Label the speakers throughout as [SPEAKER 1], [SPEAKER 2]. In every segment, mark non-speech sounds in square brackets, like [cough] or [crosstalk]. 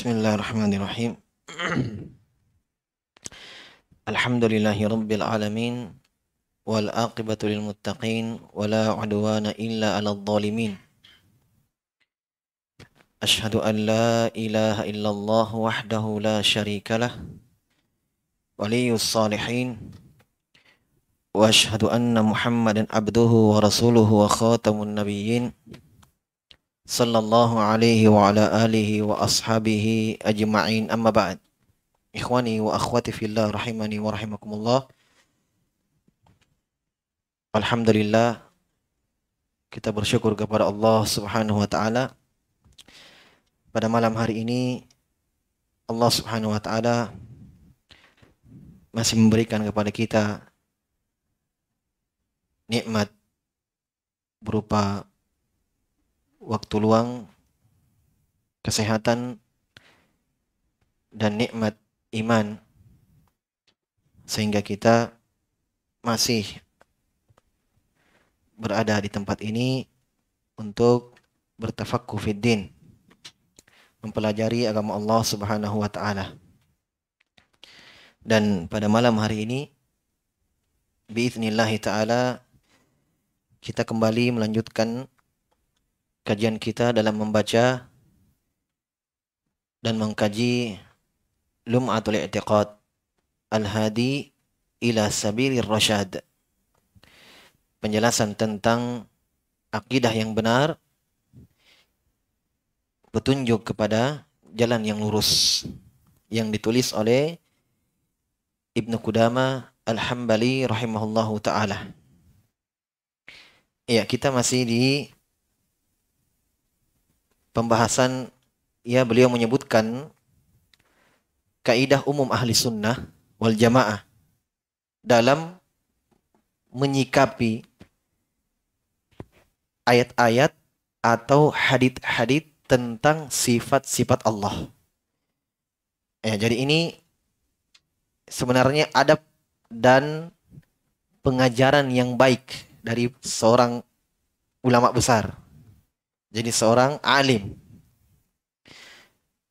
[SPEAKER 1] بسم الله الرحمن الرحيم الحمد لله رب العالمين والآقبة للمتقين ولا عدوان إلا على الظالمين أشهد أن لا إله إلا الله وحده لا شريك له ولي الصالحين وأشهد أن محمدا عبده ورسوله وخاتم النبيين sallallahu alaihi wa ala alihi wa ashabihi ajma'in amma ba'd ikhwani wa akhwati fillah rahimani wa rahimakumullah Alhamdulillah kita bersyukur kepada Allah Subhanahu wa taala pada malam hari ini Allah Subhanahu wa taala masih memberikan kepada kita nikmat berupa waktu luang, kesehatan, dan nikmat iman, sehingga kita masih berada di tempat ini untuk bertafakku fiddin mempelajari agama Allah Subhanahu wa taala. Dan pada malam hari ini biiznillah taala kita kembali melanjutkan kajian kita dalam membaca dan mengkaji Lum'atul I'tiqad Al-Hadi ila Sabili Rasyad. Penjelasan tentang akidah yang benar petunjuk kepada jalan yang lurus yang ditulis oleh Ibnu Qudama Al-Hambali rahimahullahu taala. Ya, kita masih di pembahasan ya beliau menyebutkan kaidah umum ahli sunnah wal jamaah dalam menyikapi ayat-ayat atau hadit-hadit tentang sifat-sifat Allah. Ya, jadi ini sebenarnya adab dan pengajaran yang baik dari seorang ulama besar jadi seorang alim.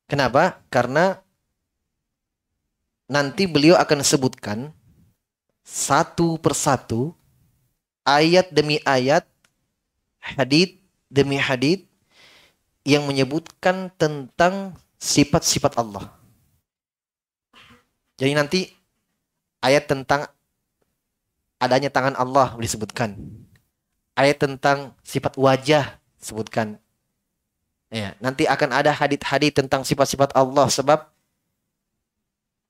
[SPEAKER 1] Kenapa? Karena nanti beliau akan sebutkan satu persatu ayat demi ayat, hadit demi hadit yang menyebutkan tentang sifat-sifat Allah. Jadi nanti ayat tentang adanya tangan Allah disebutkan. Ayat tentang sifat wajah sebutkan. Ya, nanti akan ada hadit-hadit tentang sifat-sifat Allah sebab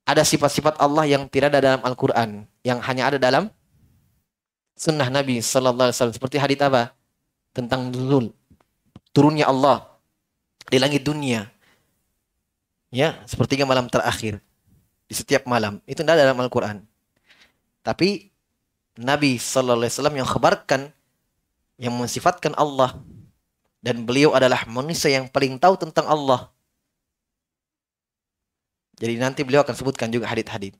[SPEAKER 1] ada sifat-sifat Allah yang tidak ada dalam Al-Qur'an, yang hanya ada dalam sunnah Nabi sallallahu alaihi wasallam. Seperti hadit apa? Tentang nuzul turunnya Allah di langit dunia. Ya, sepertiga malam terakhir di setiap malam. Itu tidak ada dalam Al-Qur'an. Tapi Nabi sallallahu alaihi wasallam yang khabarkan yang mensifatkan Allah dan beliau adalah manusia yang paling tahu tentang Allah. Jadi nanti beliau akan sebutkan juga hadit-hadit.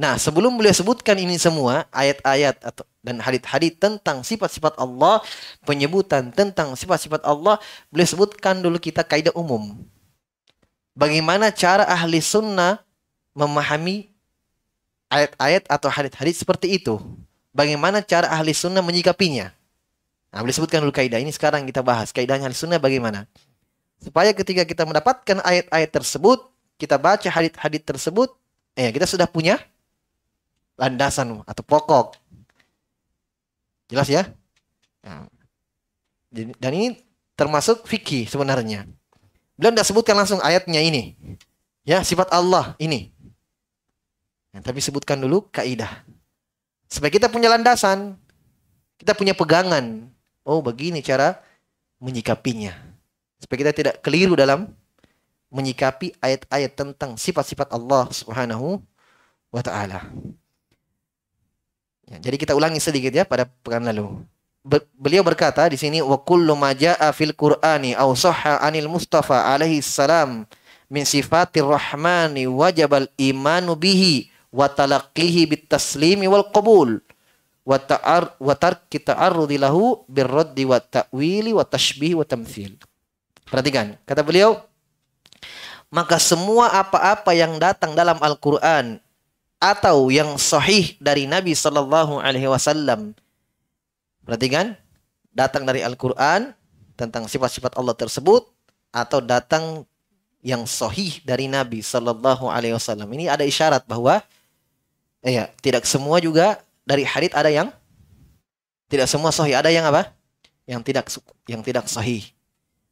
[SPEAKER 1] Nah, sebelum beliau sebutkan ini semua ayat-ayat atau dan hadit-hadit tentang sifat-sifat Allah, penyebutan tentang sifat-sifat Allah, beliau sebutkan dulu kita kaidah umum. Bagaimana cara ahli sunnah memahami ayat-ayat atau hadit-hadit seperti itu? Bagaimana cara ahli sunnah menyikapinya? Nah, boleh sebutkan dulu kaidah ini sekarang kita bahas kaidahnya sunnah bagaimana? Supaya ketika kita mendapatkan ayat-ayat tersebut, kita baca hadit-hadit tersebut, eh kita sudah punya landasan atau pokok. Jelas ya? Nah, dan ini termasuk fikih sebenarnya. Beliau tidak sebutkan langsung ayatnya ini. Ya, sifat Allah ini. Nah, tapi sebutkan dulu kaidah. Supaya kita punya landasan, kita punya pegangan oh begini cara menyikapinya. Supaya kita tidak keliru dalam menyikapi ayat-ayat tentang sifat-sifat Allah Subhanahu wa taala. Ya, jadi kita ulangi sedikit ya pada pekan lalu. Be beliau berkata di sini wa kullu ma jaa fil Qur'ani aw sahha anil Mustafa alaihi salam min sifatir rahmani wajabal imanu bihi wa talaqqihi bit taslimi wal qabul wa watar kita arudilahu birraddi wa ta'wili wa tashbih Perhatikan, kata beliau, maka semua apa-apa yang datang dalam Al-Qur'an atau yang sahih dari Nabi sallallahu alaihi wasallam. Perhatikan, datang dari Al-Qur'an tentang sifat-sifat Allah tersebut atau datang yang sahih dari Nabi sallallahu alaihi wasallam. Ini ada isyarat bahwa ya, tidak semua juga dari hadit ada yang tidak semua sahih, ada yang apa? Yang tidak yang tidak sahih.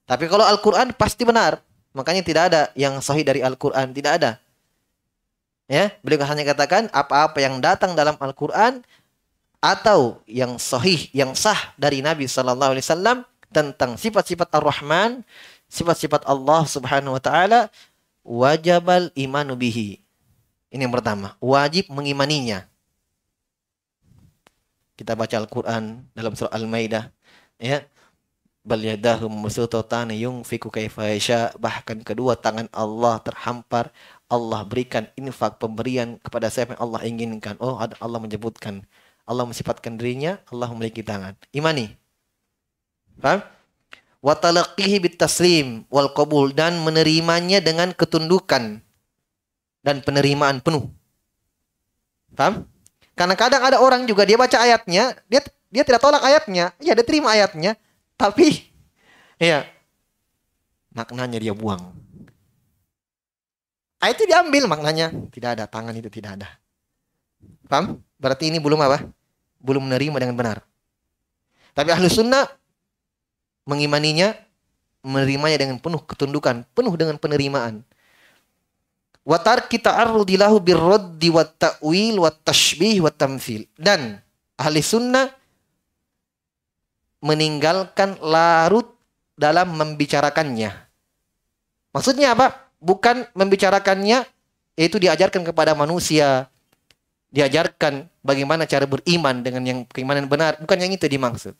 [SPEAKER 1] Tapi kalau Al-Qur'an pasti benar. Makanya tidak ada yang sahih dari Al-Qur'an, tidak ada. Ya, beliau hanya katakan apa-apa yang datang dalam Al-Qur'an atau yang sahih, yang sah dari Nabi sallallahu alaihi wasallam tentang sifat-sifat Ar-Rahman, sifat-sifat Allah Subhanahu wa taala wajib imanubihi Ini yang pertama, wajib mengimaninya. Kita baca Al-Qur'an dalam surah Al-Maidah ya. Bal yadahu mabsuutatan yunfiku kaifa yasha. Bahkan kedua tangan Allah terhampar. Allah berikan infak pemberian kepada siapa yang Allah inginkan. Oh, ada Allah menyebutkan Allah mensifatkan dirinya, Allah memiliki tangan. Imani. Paham? Wa talaqihi bitaslim wal qabul dan menerimanya dengan ketundukan dan penerimaan penuh. Paham? Karena kadang ada orang juga dia baca ayatnya, dia dia tidak tolak ayatnya, ya dia terima ayatnya, tapi [laughs] ya maknanya dia buang. Ayatnya diambil maknanya tidak ada, tangan itu tidak ada. Paham? Berarti ini belum apa? Belum menerima dengan benar. Tapi ahlu sunnah mengimaninya, menerimanya dengan penuh ketundukan, penuh dengan penerimaan. Watar kita arudilahu birrod ta'wil wa Dan ahli sunnah meninggalkan larut dalam membicarakannya. Maksudnya apa? Bukan membicarakannya yaitu diajarkan kepada manusia, diajarkan bagaimana cara beriman dengan yang keimanan benar, bukan yang itu dimaksud.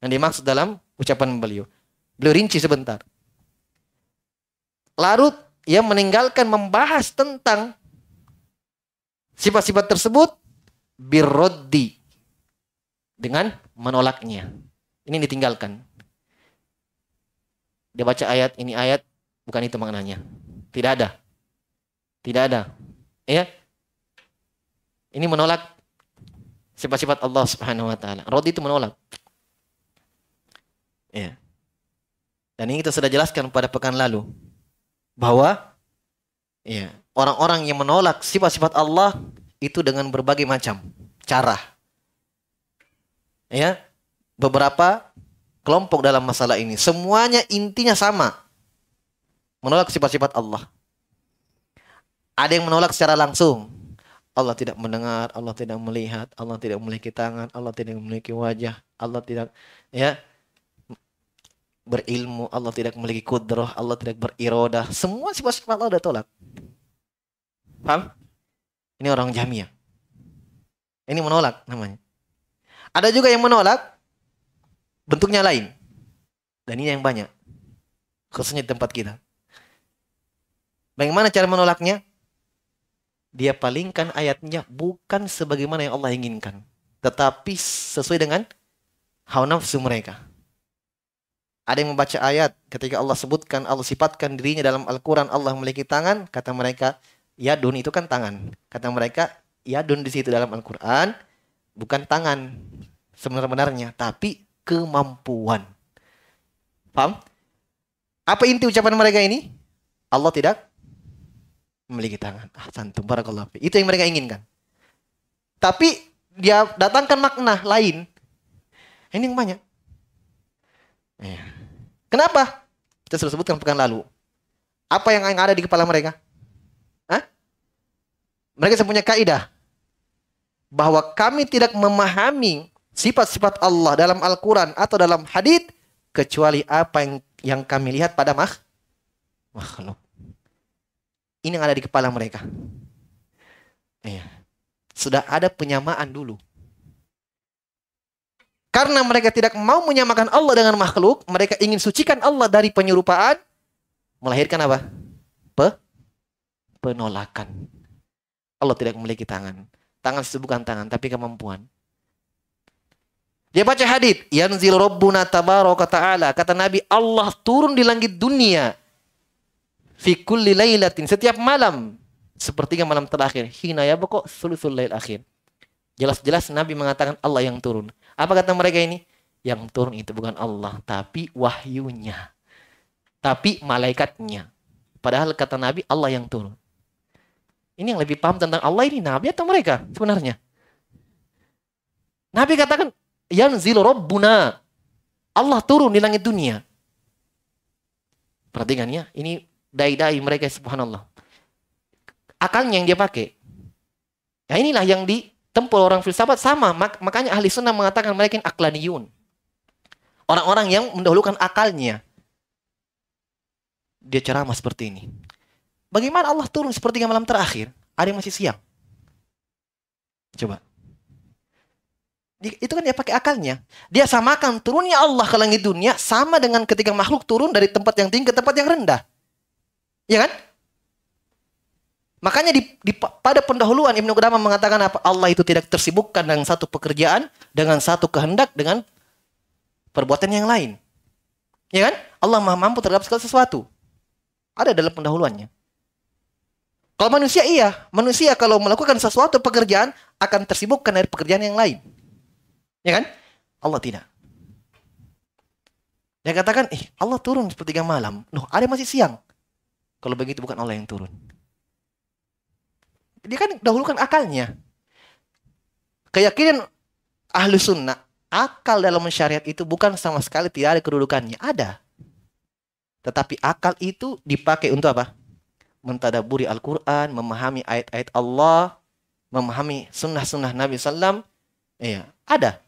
[SPEAKER 1] Yang dimaksud dalam ucapan beliau. Beliau rinci sebentar. Larut ia meninggalkan membahas tentang sifat-sifat tersebut birroddi dengan menolaknya. Ini ditinggalkan. Dia baca ayat, ini ayat, bukan itu maknanya. Tidak ada. Tidak ada. Ya. Ini menolak sifat-sifat Allah Subhanahu wa taala. Rodi itu menolak. Ya. Dan ini kita sudah jelaskan pada pekan lalu bahwa ya orang-orang yang menolak sifat-sifat Allah itu dengan berbagai macam cara. Ya, beberapa kelompok dalam masalah ini semuanya intinya sama. Menolak sifat-sifat Allah. Ada yang menolak secara langsung. Allah tidak mendengar, Allah tidak melihat, Allah tidak memiliki tangan, Allah tidak memiliki wajah, Allah tidak ya berilmu, Allah tidak memiliki kudroh, Allah tidak beriroda Semua sifat-sifat Allah udah tolak. Paham? Ini orang Jamiah. Ini menolak namanya. Ada juga yang menolak bentuknya lain. Dan ini yang banyak. Khususnya di tempat kita. Bagaimana cara menolaknya? Dia palingkan ayatnya bukan sebagaimana yang Allah inginkan. Tetapi sesuai dengan hawa nafsu mereka. Ada yang membaca ayat ketika Allah sebutkan, Allah sifatkan dirinya dalam Al-Quran, Allah memiliki tangan, kata mereka, ya dun itu kan tangan. Kata mereka, yadun di situ dalam Al-Quran, bukan tangan sebenarnya tapi kemampuan. Paham? Apa inti ucapan mereka ini? Allah tidak memiliki tangan. Ah, santum, barakallahu Itu yang mereka inginkan. Tapi dia datangkan makna lain. Ini yang banyak. Iya. Kenapa? Kita sudah sebutkan pekan lalu. Apa yang ada di kepala mereka? Hah? Mereka punya kaidah bahwa kami tidak memahami sifat-sifat Allah dalam Al-Quran atau dalam hadith kecuali apa yang yang kami lihat pada makhluk. Ini yang ada di kepala mereka. Iya. Sudah ada penyamaan dulu. Karena mereka tidak mau menyamakan Allah dengan makhluk, mereka ingin sucikan Allah dari penyerupaan, melahirkan apa? Pe penolakan. Allah tidak memiliki tangan. Tangan itu bukan tangan, tapi kemampuan. Dia baca hadis? Yanzil Rabbuna tabaraka ta'ala. Kata Nabi, Allah turun di langit dunia. Fi kulli laylatin. Setiap malam. Sepertiga malam terakhir. Hina ya pokok sulusul lail akhir. Jelas-jelas Nabi mengatakan Allah yang turun. Apa kata mereka ini? Yang turun itu bukan Allah, tapi wahyunya. Tapi malaikatnya. Padahal kata Nabi Allah yang turun. Ini yang lebih paham tentang Allah ini Nabi atau mereka sebenarnya? Nabi katakan yang rabbuna. Allah turun di langit dunia. Perhatikan ya, ini dai-dai mereka subhanallah. Akalnya yang dia pakai. Ya inilah yang di tempur orang filsafat sama. Mak makanya ahli sunnah mengatakan mereka aklaniun Orang-orang yang mendahulukan akalnya. Dia ceramah seperti ini. Bagaimana Allah turun seperti yang malam terakhir? Ada yang masih siang. Coba. Itu kan dia pakai akalnya. Dia samakan turunnya Allah ke langit dunia sama dengan ketika makhluk turun dari tempat yang tinggi ke tempat yang rendah. Ya kan? Makanya di, di pada pendahuluan Ibnu Qudamah mengatakan apa Allah itu tidak tersibukkan dengan satu pekerjaan, dengan satu kehendak, dengan perbuatan yang lain. Ya kan? Allah Maha mampu terhadap segala sesuatu. Ada dalam pendahuluannya. Kalau manusia iya, manusia kalau melakukan sesuatu pekerjaan akan tersibukkan dari pekerjaan yang lain. Ya kan? Allah tidak. Dia katakan, "Eh, Allah turun sepertiga malam." Loh, ada masih siang. Kalau begitu bukan Allah yang turun dia kan dahulukan akalnya. Keyakinan ahlu sunnah, akal dalam syariat itu bukan sama sekali tidak ada kedudukannya. Ada. Tetapi akal itu dipakai untuk apa? Mentadaburi Al-Quran, memahami ayat-ayat Allah, memahami sunnah-sunnah Nabi saw Iya, ada.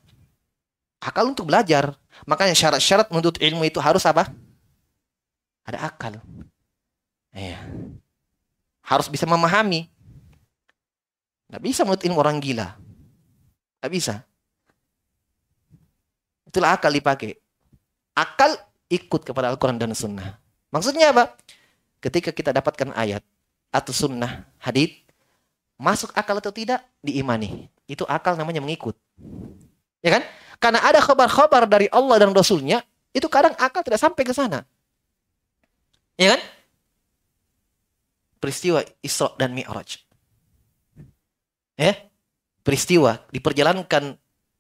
[SPEAKER 1] Akal untuk belajar. Makanya syarat-syarat menuntut ilmu itu harus apa? Ada akal. Iya. Harus bisa memahami. Nggak bisa menurut ilmu orang gila. Gak bisa. Itulah akal dipakai. Akal ikut kepada Al-Quran dan Sunnah. Maksudnya apa? Ketika kita dapatkan ayat atau sunnah, hadit masuk akal atau tidak, diimani. Itu akal namanya mengikut. Ya kan? Karena ada kabar khabar dari Allah dan Rasulnya, itu kadang akal tidak sampai ke sana. Ya kan? Peristiwa Isra dan Mi'raj ya peristiwa diperjalankan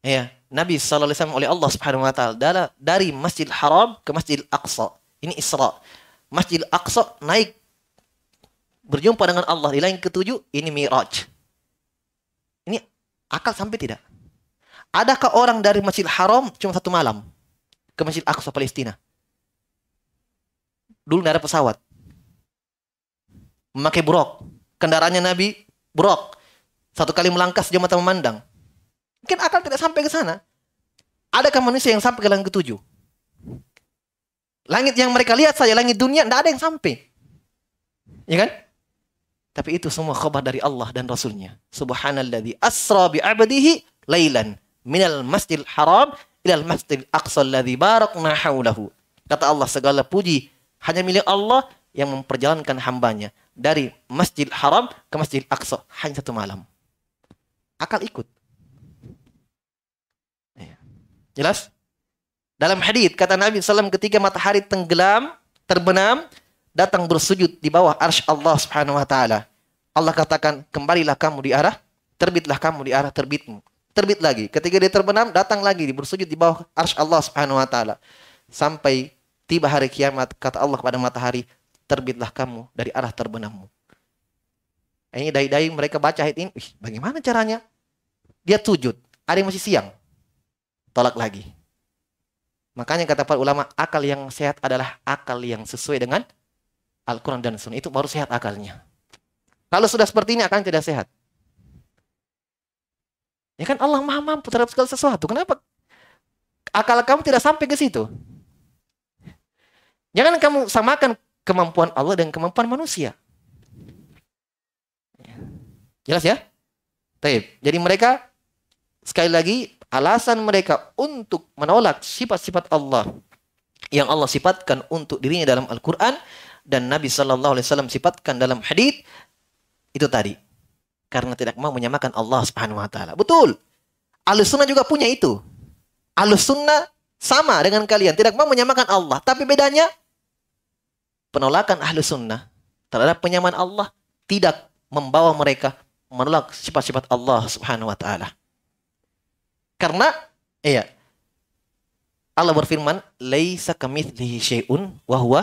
[SPEAKER 1] ya Nabi saw oleh Allah Subhanahu wa taala dari Masjid Haram ke Masjid Aqsa. Ini Isra. Masjid Aqsa naik berjumpa dengan Allah di lain ketujuh ini Miraj. Ini akal sampai tidak? Adakah orang dari Masjid Haram cuma satu malam ke Masjid Aqsa Palestina? Dulu tidak ada pesawat. Memakai buruk. Kendaraannya Nabi buruk. Satu kali melangkah sejauh mata memandang. Mungkin akal tidak sampai ke sana. Adakah manusia yang sampai ke langit ketujuh? Langit yang mereka lihat saja, langit dunia, tidak ada yang sampai. Ya kan? Tapi itu semua khabar dari Allah dan Rasulnya. Subhanalladzi asra bi'abadihi laylan lailan minal masjid haram ilal masjid aqsa alladzi barakna hawlahu. Kata Allah segala puji hanya milik Allah yang memperjalankan hambanya dari Masjid Haram ke Masjid Aqsa hanya satu malam akal ikut. Iya. Jelas? Dalam hadith kata Nabi SAW ketika matahari tenggelam, terbenam, datang bersujud di bawah arsh Allah Subhanahu wa taala. Allah katakan, "Kembalilah kamu di arah terbitlah kamu di arah terbitmu." Terbit lagi. Ketika dia terbenam, datang lagi bersujud di bawah arsh Allah Subhanahu wa taala. Sampai tiba hari kiamat, kata Allah kepada matahari, "Terbitlah kamu dari arah terbenammu." Ini dai-dai mereka baca ayat ini, Ih, bagaimana caranya? Dia sujud, ada yang masih siang. Tolak lagi. Makanya kata para ulama, akal yang sehat adalah akal yang sesuai dengan Al-Quran dan Sunnah. Itu baru sehat akalnya. Kalau sudah seperti ini akan tidak sehat. Ya kan Allah maha mampu terhadap segala sesuatu. Kenapa akal kamu tidak sampai ke situ? Jangan kamu samakan kemampuan Allah dengan kemampuan manusia. Jelas ya? Taib. Jadi mereka sekali lagi alasan mereka untuk menolak sifat-sifat Allah yang Allah sifatkan untuk dirinya dalam Al-Qur'an dan Nabi Shallallahu alaihi wasallam sifatkan dalam hadis itu tadi karena tidak mau menyamakan Allah Subhanahu wa taala. Betul. Sunnah juga punya itu. Sunnah sama dengan kalian, tidak mau menyamakan Allah, tapi bedanya penolakan Ahlus Sunnah terhadap penyamaan Allah tidak membawa mereka menolak sifat-sifat Allah Subhanahu wa taala. Karena iya Allah berfirman, "Laisa kamitslihi syai'un wa huwa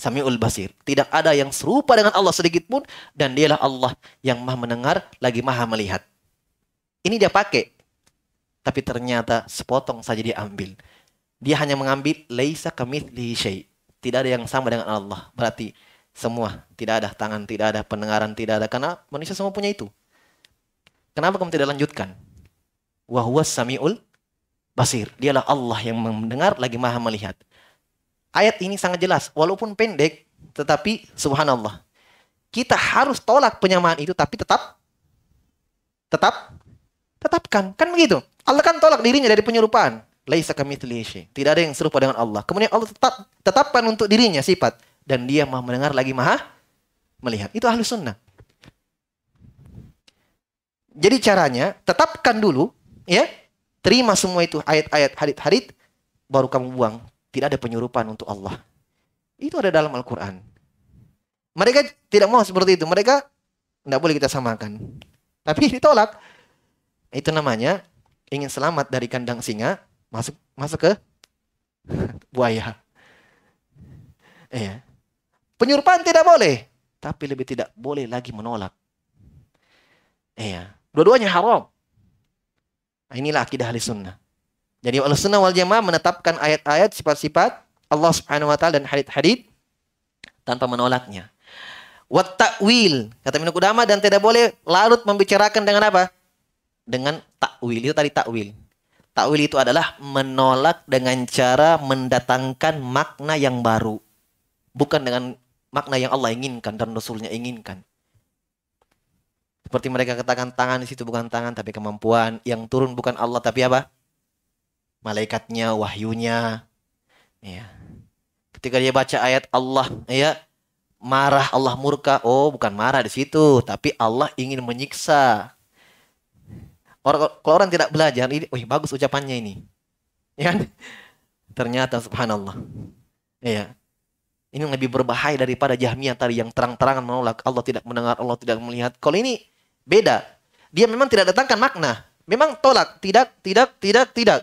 [SPEAKER 1] samiul basir." Tidak ada yang serupa dengan Allah sedikit pun dan dialah Allah yang Maha mendengar lagi Maha melihat. Ini dia pakai. Tapi ternyata sepotong saja dia ambil. Dia hanya mengambil laisa kamitslihi syai'. Tidak ada yang sama dengan Allah. Berarti semua, tidak ada tangan, tidak ada pendengaran, tidak ada karena manusia semua punya itu. Kenapa kamu tidak lanjutkan? Wahwa samiul basir. Dialah Allah yang mendengar lagi maha melihat. Ayat ini sangat jelas, walaupun pendek, tetapi subhanallah. Kita harus tolak penyamaan itu, tapi tetap, tetap, tetapkan. Kan begitu. Allah kan tolak dirinya dari penyerupaan. kami Tidak ada yang serupa dengan Allah. Kemudian Allah tetap, tetapkan untuk dirinya sifat dan dia maha mendengar lagi maha melihat. Itu ahlu sunnah. Jadi caranya tetapkan dulu ya, terima semua itu ayat-ayat hadit-hadit baru kamu buang. Tidak ada penyurupan untuk Allah. Itu ada dalam Al-Qur'an. Mereka tidak mau seperti itu. Mereka tidak boleh kita samakan. Tapi [laughs] ditolak. Itu namanya ingin selamat dari kandang singa masuk masuk ke [laughs] buaya. Iya. Penyurupan tidak boleh, tapi lebih tidak boleh lagi menolak. Iya, dua-duanya haram. Nah, inilah akidah ahli sunnah. Jadi ahli sunnah wal jamaah menetapkan ayat-ayat sifat-sifat Allah subhanahu wa ta'ala dan hadith-hadith tanpa menolaknya. Wa ta'wil, kata Ibnu Qudama dan tidak boleh larut membicarakan dengan apa? Dengan takwil, itu tadi takwil. Takwil itu adalah menolak dengan cara mendatangkan makna yang baru. Bukan dengan makna yang Allah inginkan dan Rasulnya inginkan. Seperti mereka katakan tangan di situ bukan tangan tapi kemampuan. Yang turun bukan Allah tapi apa? Malaikatnya, wahyunya. Ya. Ketika dia baca ayat Allah, ya marah Allah murka. Oh, bukan marah di situ, tapi Allah ingin menyiksa. Orang, kalau orang tidak belajar, ini, wih bagus ucapannya ini, ya Ternyata subhanallah, ya ini lebih berbahaya daripada Jahmiyah tadi yang terang-terangan menolak Allah tidak mendengar, Allah tidak melihat. Kalau ini beda. Dia memang tidak datangkan makna. Memang tolak, tidak, tidak, tidak, tidak.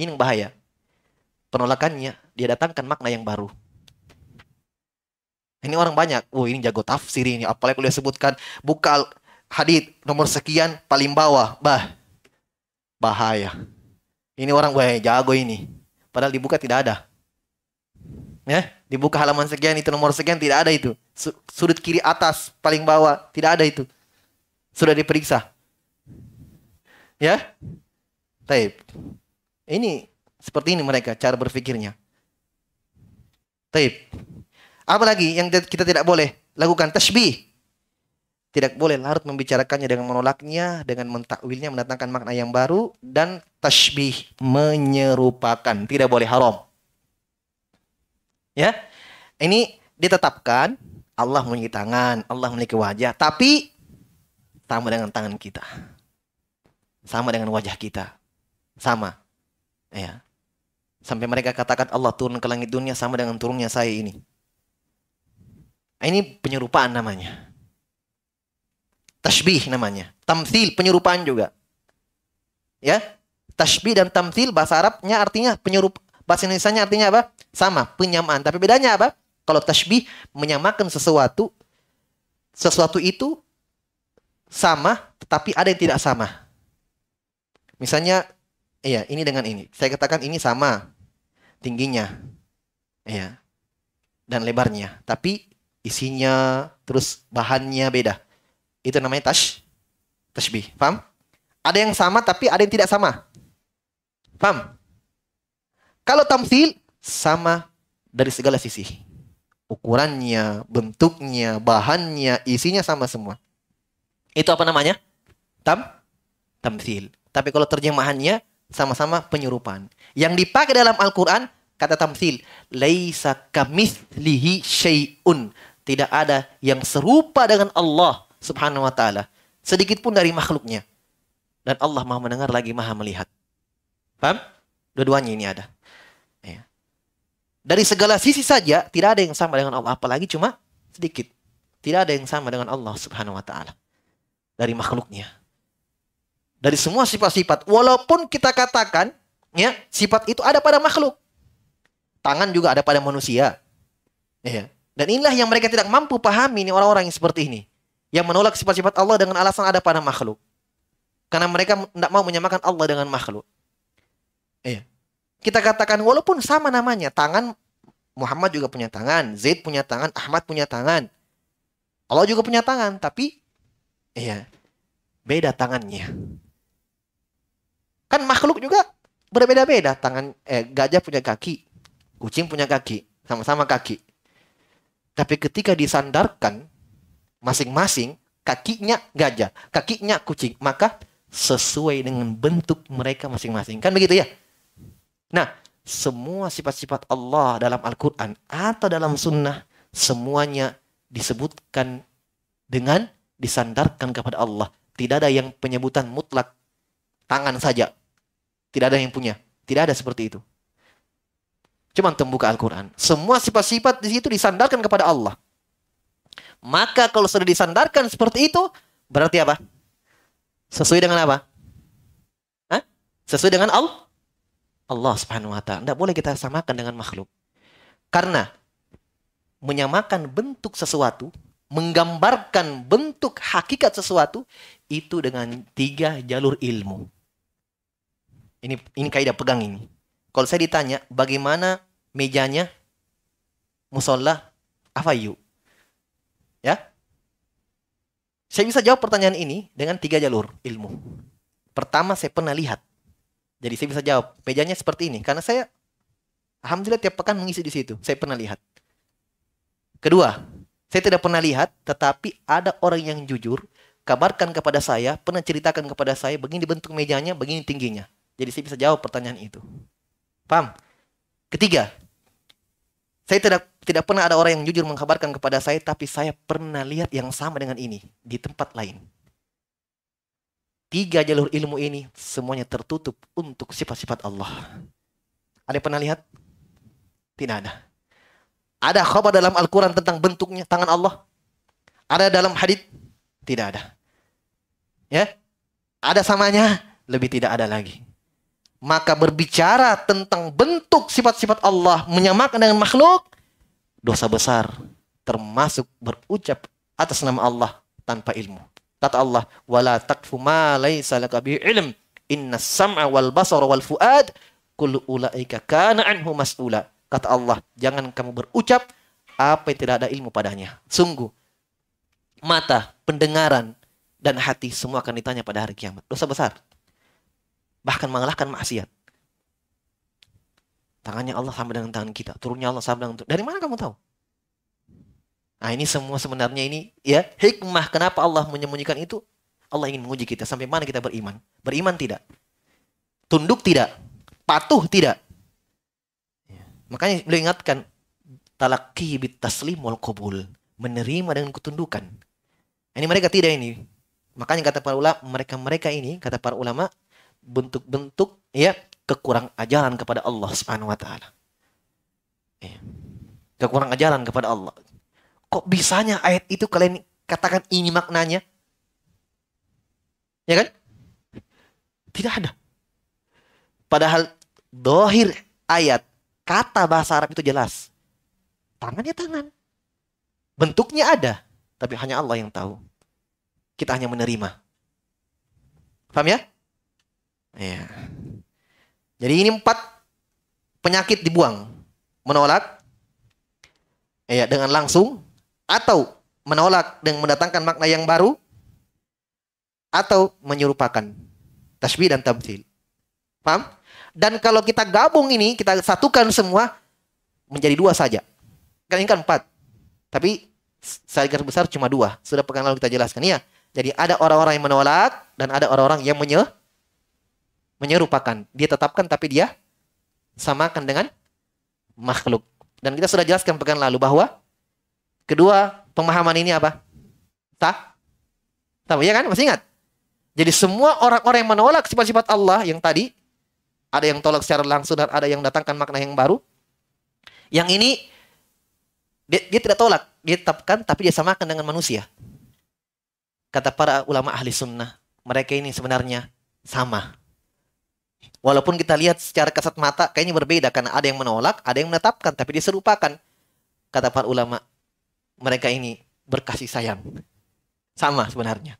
[SPEAKER 1] Ini yang bahaya. Penolakannya dia datangkan makna yang baru. Ini orang banyak. Oh ini jago tafsir ini. Apalagi kalau dia sebutkan buka hadit nomor sekian paling bawah. Bah, bahaya. Ini orang wah jago ini. Padahal dibuka tidak ada. Ya dibuka halaman sekian itu nomor sekian tidak ada itu sudut kiri atas paling bawah tidak ada itu sudah diperiksa ya taib ini seperti ini mereka cara berpikirnya taib apalagi yang kita tidak boleh lakukan tasbih tidak boleh larut membicarakannya dengan menolaknya dengan mentakwilnya mendatangkan makna yang baru dan tasbih menyerupakan tidak boleh haram ya. Ini ditetapkan Allah memiliki tangan, Allah memiliki wajah, tapi sama dengan tangan kita. Sama dengan wajah kita. Sama. Ya. Sampai mereka katakan Allah turun ke langit dunia sama dengan turunnya saya ini. Ini penyerupaan namanya. Tashbih namanya. Tamsil, penyerupaan juga. Ya. Tashbih dan tamsil bahasa Arabnya artinya penyerup bahasa Indonesia artinya apa? Sama, penyamaan. Tapi bedanya apa? Kalau tasbih menyamakan sesuatu, sesuatu itu sama, tetapi ada yang tidak sama. Misalnya, iya, ini dengan ini. Saya katakan ini sama tingginya, iya, dan lebarnya. Tapi isinya, terus bahannya beda. Itu namanya tash, tasbih. Paham? Ada yang sama tapi ada yang tidak sama. Paham? Kalau tamsil sama dari segala sisi. Ukurannya, bentuknya, bahannya, isinya sama semua. Itu apa namanya? Tam tamsil. Tapi kalau terjemahannya sama-sama penyerupaan. Yang dipakai dalam Al-Qur'an kata tamsil, laisa lihi syai'un. Tidak ada yang serupa dengan Allah Subhanahu wa taala, sedikit pun dari makhluknya. Dan Allah Maha mendengar lagi Maha melihat. Paham? Dua-duanya ini ada. Dari segala sisi saja tidak ada yang sama dengan Allah, apalagi cuma sedikit. Tidak ada yang sama dengan Allah Subhanahu wa taala dari makhluknya. Dari semua sifat-sifat, walaupun kita katakan ya, sifat itu ada pada makhluk. Tangan juga ada pada manusia. Ya. Dan inilah yang mereka tidak mampu pahami ini orang-orang yang seperti ini. Yang menolak sifat-sifat Allah dengan alasan ada pada makhluk. Karena mereka tidak mau menyamakan Allah dengan makhluk. ya kita katakan walaupun sama namanya, tangan Muhammad juga punya tangan, Zaid punya tangan, Ahmad punya tangan. Allah juga punya tangan, tapi iya, beda tangannya. Kan makhluk juga berbeda-beda tangan eh gajah punya kaki, kucing punya kaki, sama-sama kaki. Tapi ketika disandarkan masing-masing kakinya gajah, kakinya kucing, maka sesuai dengan bentuk mereka masing-masing. Kan begitu ya? Nah, semua sifat-sifat Allah dalam Al-Quran atau dalam sunnah, semuanya disebutkan dengan disandarkan kepada Allah. Tidak ada yang penyebutan mutlak tangan saja. Tidak ada yang punya. Tidak ada seperti itu. Cuma tembuka Al-Quran. Semua sifat-sifat di situ disandarkan kepada Allah. Maka kalau sudah disandarkan seperti itu, berarti apa? Sesuai dengan apa? Hah? Sesuai dengan Allah Allah Subhanahu wa taala. Tidak boleh kita samakan dengan makhluk. Karena menyamakan bentuk sesuatu, menggambarkan bentuk hakikat sesuatu itu dengan tiga jalur ilmu. Ini ini kaidah pegang ini. Kalau saya ditanya bagaimana mejanya musola apa yuk? Ya? Saya bisa jawab pertanyaan ini dengan tiga jalur ilmu. Pertama saya pernah lihat jadi saya bisa jawab, mejanya seperti ini karena saya alhamdulillah tiap pekan mengisi di situ. Saya pernah lihat. Kedua, saya tidak pernah lihat tetapi ada orang yang jujur kabarkan kepada saya, pernah ceritakan kepada saya begini bentuk mejanya, begini tingginya. Jadi saya bisa jawab pertanyaan itu. Paham? Ketiga, saya tidak tidak pernah ada orang yang jujur mengkabarkan kepada saya, tapi saya pernah lihat yang sama dengan ini di tempat lain tiga jalur ilmu ini semuanya tertutup untuk sifat-sifat Allah. Ada yang pernah lihat? Tidak ada. Ada khabar dalam Al-Quran tentang bentuknya tangan Allah? Ada dalam hadith? Tidak ada. Ya? Ada samanya? Lebih tidak ada lagi. Maka berbicara tentang bentuk sifat-sifat Allah menyamakan dengan makhluk, dosa besar termasuk berucap atas nama Allah tanpa ilmu. Kata Allah, "Wala takfu ma laysa laka bi ilm. Inna sam'a wal basara wal fuad kullu ulaika kana anhu mas'ula." Kata Allah, "Jangan kamu berucap apa yang tidak ada ilmu padanya." Sungguh mata, pendengaran, dan hati semua akan ditanya pada hari kiamat. Dosa besar. Bahkan mengalahkan maksiat. Tangannya Allah sama dengan tangan kita. Turunnya Allah sama dengan Dari mana kamu tahu? Nah ini semua sebenarnya ini ya hikmah kenapa Allah menyembunyikan itu? Allah ingin menguji kita sampai mana kita beriman. Beriman tidak? Tunduk tidak? Patuh tidak? Ya. Makanya beliau ingatkan talaki bit taslim wal qabul. Menerima dengan ketundukan. Nah, ini mereka tidak ini. Makanya kata para ulama, mereka-mereka ini kata para ulama bentuk-bentuk ya kekurang ajaran kepada Allah Subhanahu wa taala. Ya. Kekurang ajaran kepada Allah Kok bisanya ayat itu kalian katakan ini maknanya? Ya kan? Tidak ada. Padahal dohir ayat, kata bahasa Arab itu jelas. Tangannya tangan. Bentuknya ada, tapi hanya Allah yang tahu. Kita hanya menerima. Paham ya? Iya. Jadi ini empat penyakit dibuang. Menolak, ya dengan langsung, atau menolak dengan mendatangkan makna yang baru atau menyerupakan tasbih dan tamthil. Paham? Dan kalau kita gabung ini, kita satukan semua menjadi dua saja. Kan ini kan empat. Tapi saya garis besar cuma dua. Sudah pekan lalu kita jelaskan. ya. Jadi ada orang-orang yang menolak dan ada orang-orang yang menye menyerupakan. Dia tetapkan tapi dia samakan dengan makhluk. Dan kita sudah jelaskan pekan lalu bahwa Kedua, pemahaman ini apa? Tah? Tahu ya kan? Masih ingat? Jadi semua orang-orang yang menolak sifat-sifat Allah yang tadi ada yang tolak secara langsung dan ada yang datangkan makna yang baru. Yang ini dia, dia tidak tolak, dia tetapkan tapi dia samakan dengan manusia. Kata para ulama ahli sunnah, mereka ini sebenarnya sama. Walaupun kita lihat secara kasat mata kayaknya berbeda karena ada yang menolak, ada yang menetapkan tapi diserupakan. Kata para ulama, mereka ini berkasih sayang. Sama sebenarnya.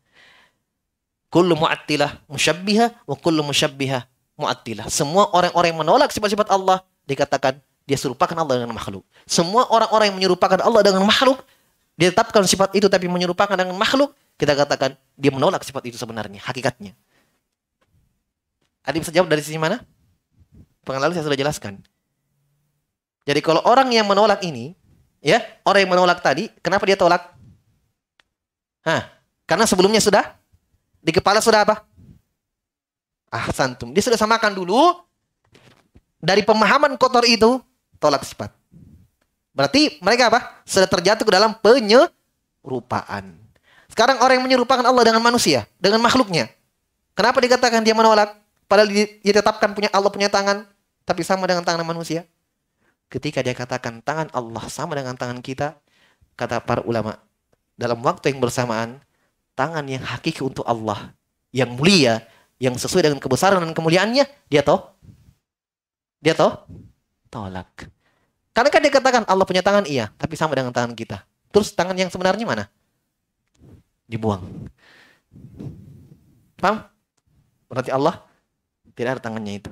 [SPEAKER 1] Kullu mu'attilah musyabbiha wa kullu musyabbiha mu'attilah. Semua orang-orang yang menolak sifat-sifat Allah dikatakan dia serupakan Allah dengan makhluk. Semua orang-orang yang menyerupakan Allah dengan makhluk, dia tetapkan sifat itu tapi menyerupakan dengan makhluk, kita katakan dia menolak sifat itu sebenarnya, hakikatnya. Adik bisa jawab dari sisi mana? Pengen lalu saya sudah jelaskan. Jadi kalau orang yang menolak ini, ya orang yang menolak tadi, kenapa dia tolak? Hah, karena sebelumnya sudah di kepala sudah apa? Ah, santum. Dia sudah samakan dulu dari pemahaman kotor itu tolak sifat. Berarti mereka apa? Sudah terjatuh ke dalam penyerupaan. Sekarang orang yang menyerupakan Allah dengan manusia, dengan makhluknya. Kenapa dikatakan dia menolak? Padahal dia ditetapkan punya Allah punya tangan, tapi sama dengan tangan manusia ketika dia katakan tangan Allah sama dengan tangan kita, kata para ulama, dalam waktu yang bersamaan, tangan yang hakiki untuk Allah, yang mulia, yang sesuai dengan kebesaran dan kemuliaannya, dia tahu. Dia tahu. Tolak. Karena kan dia katakan Allah punya tangan, iya, tapi sama dengan tangan kita. Terus tangan yang sebenarnya mana? Dibuang. Paham? Berarti Allah tidak ada tangannya itu.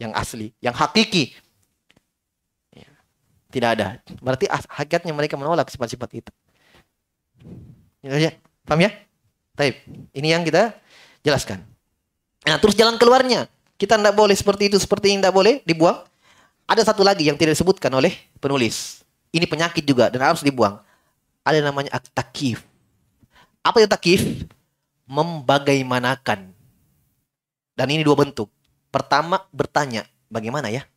[SPEAKER 1] Yang asli, yang hakiki. Tidak ada. Berarti hakikatnya mereka menolak sifat-sifat itu. Ya, kan, ya, paham ya? Taib. Ini yang kita jelaskan. Nah, terus jalan keluarnya. Kita tidak boleh seperti itu, seperti ini tidak boleh dibuang. Ada satu lagi yang tidak disebutkan oleh penulis. Ini penyakit juga dan harus dibuang. Ada namanya takif. Apa itu takif? Membagaimanakan. Dan ini dua bentuk. Pertama bertanya, bagaimana ya?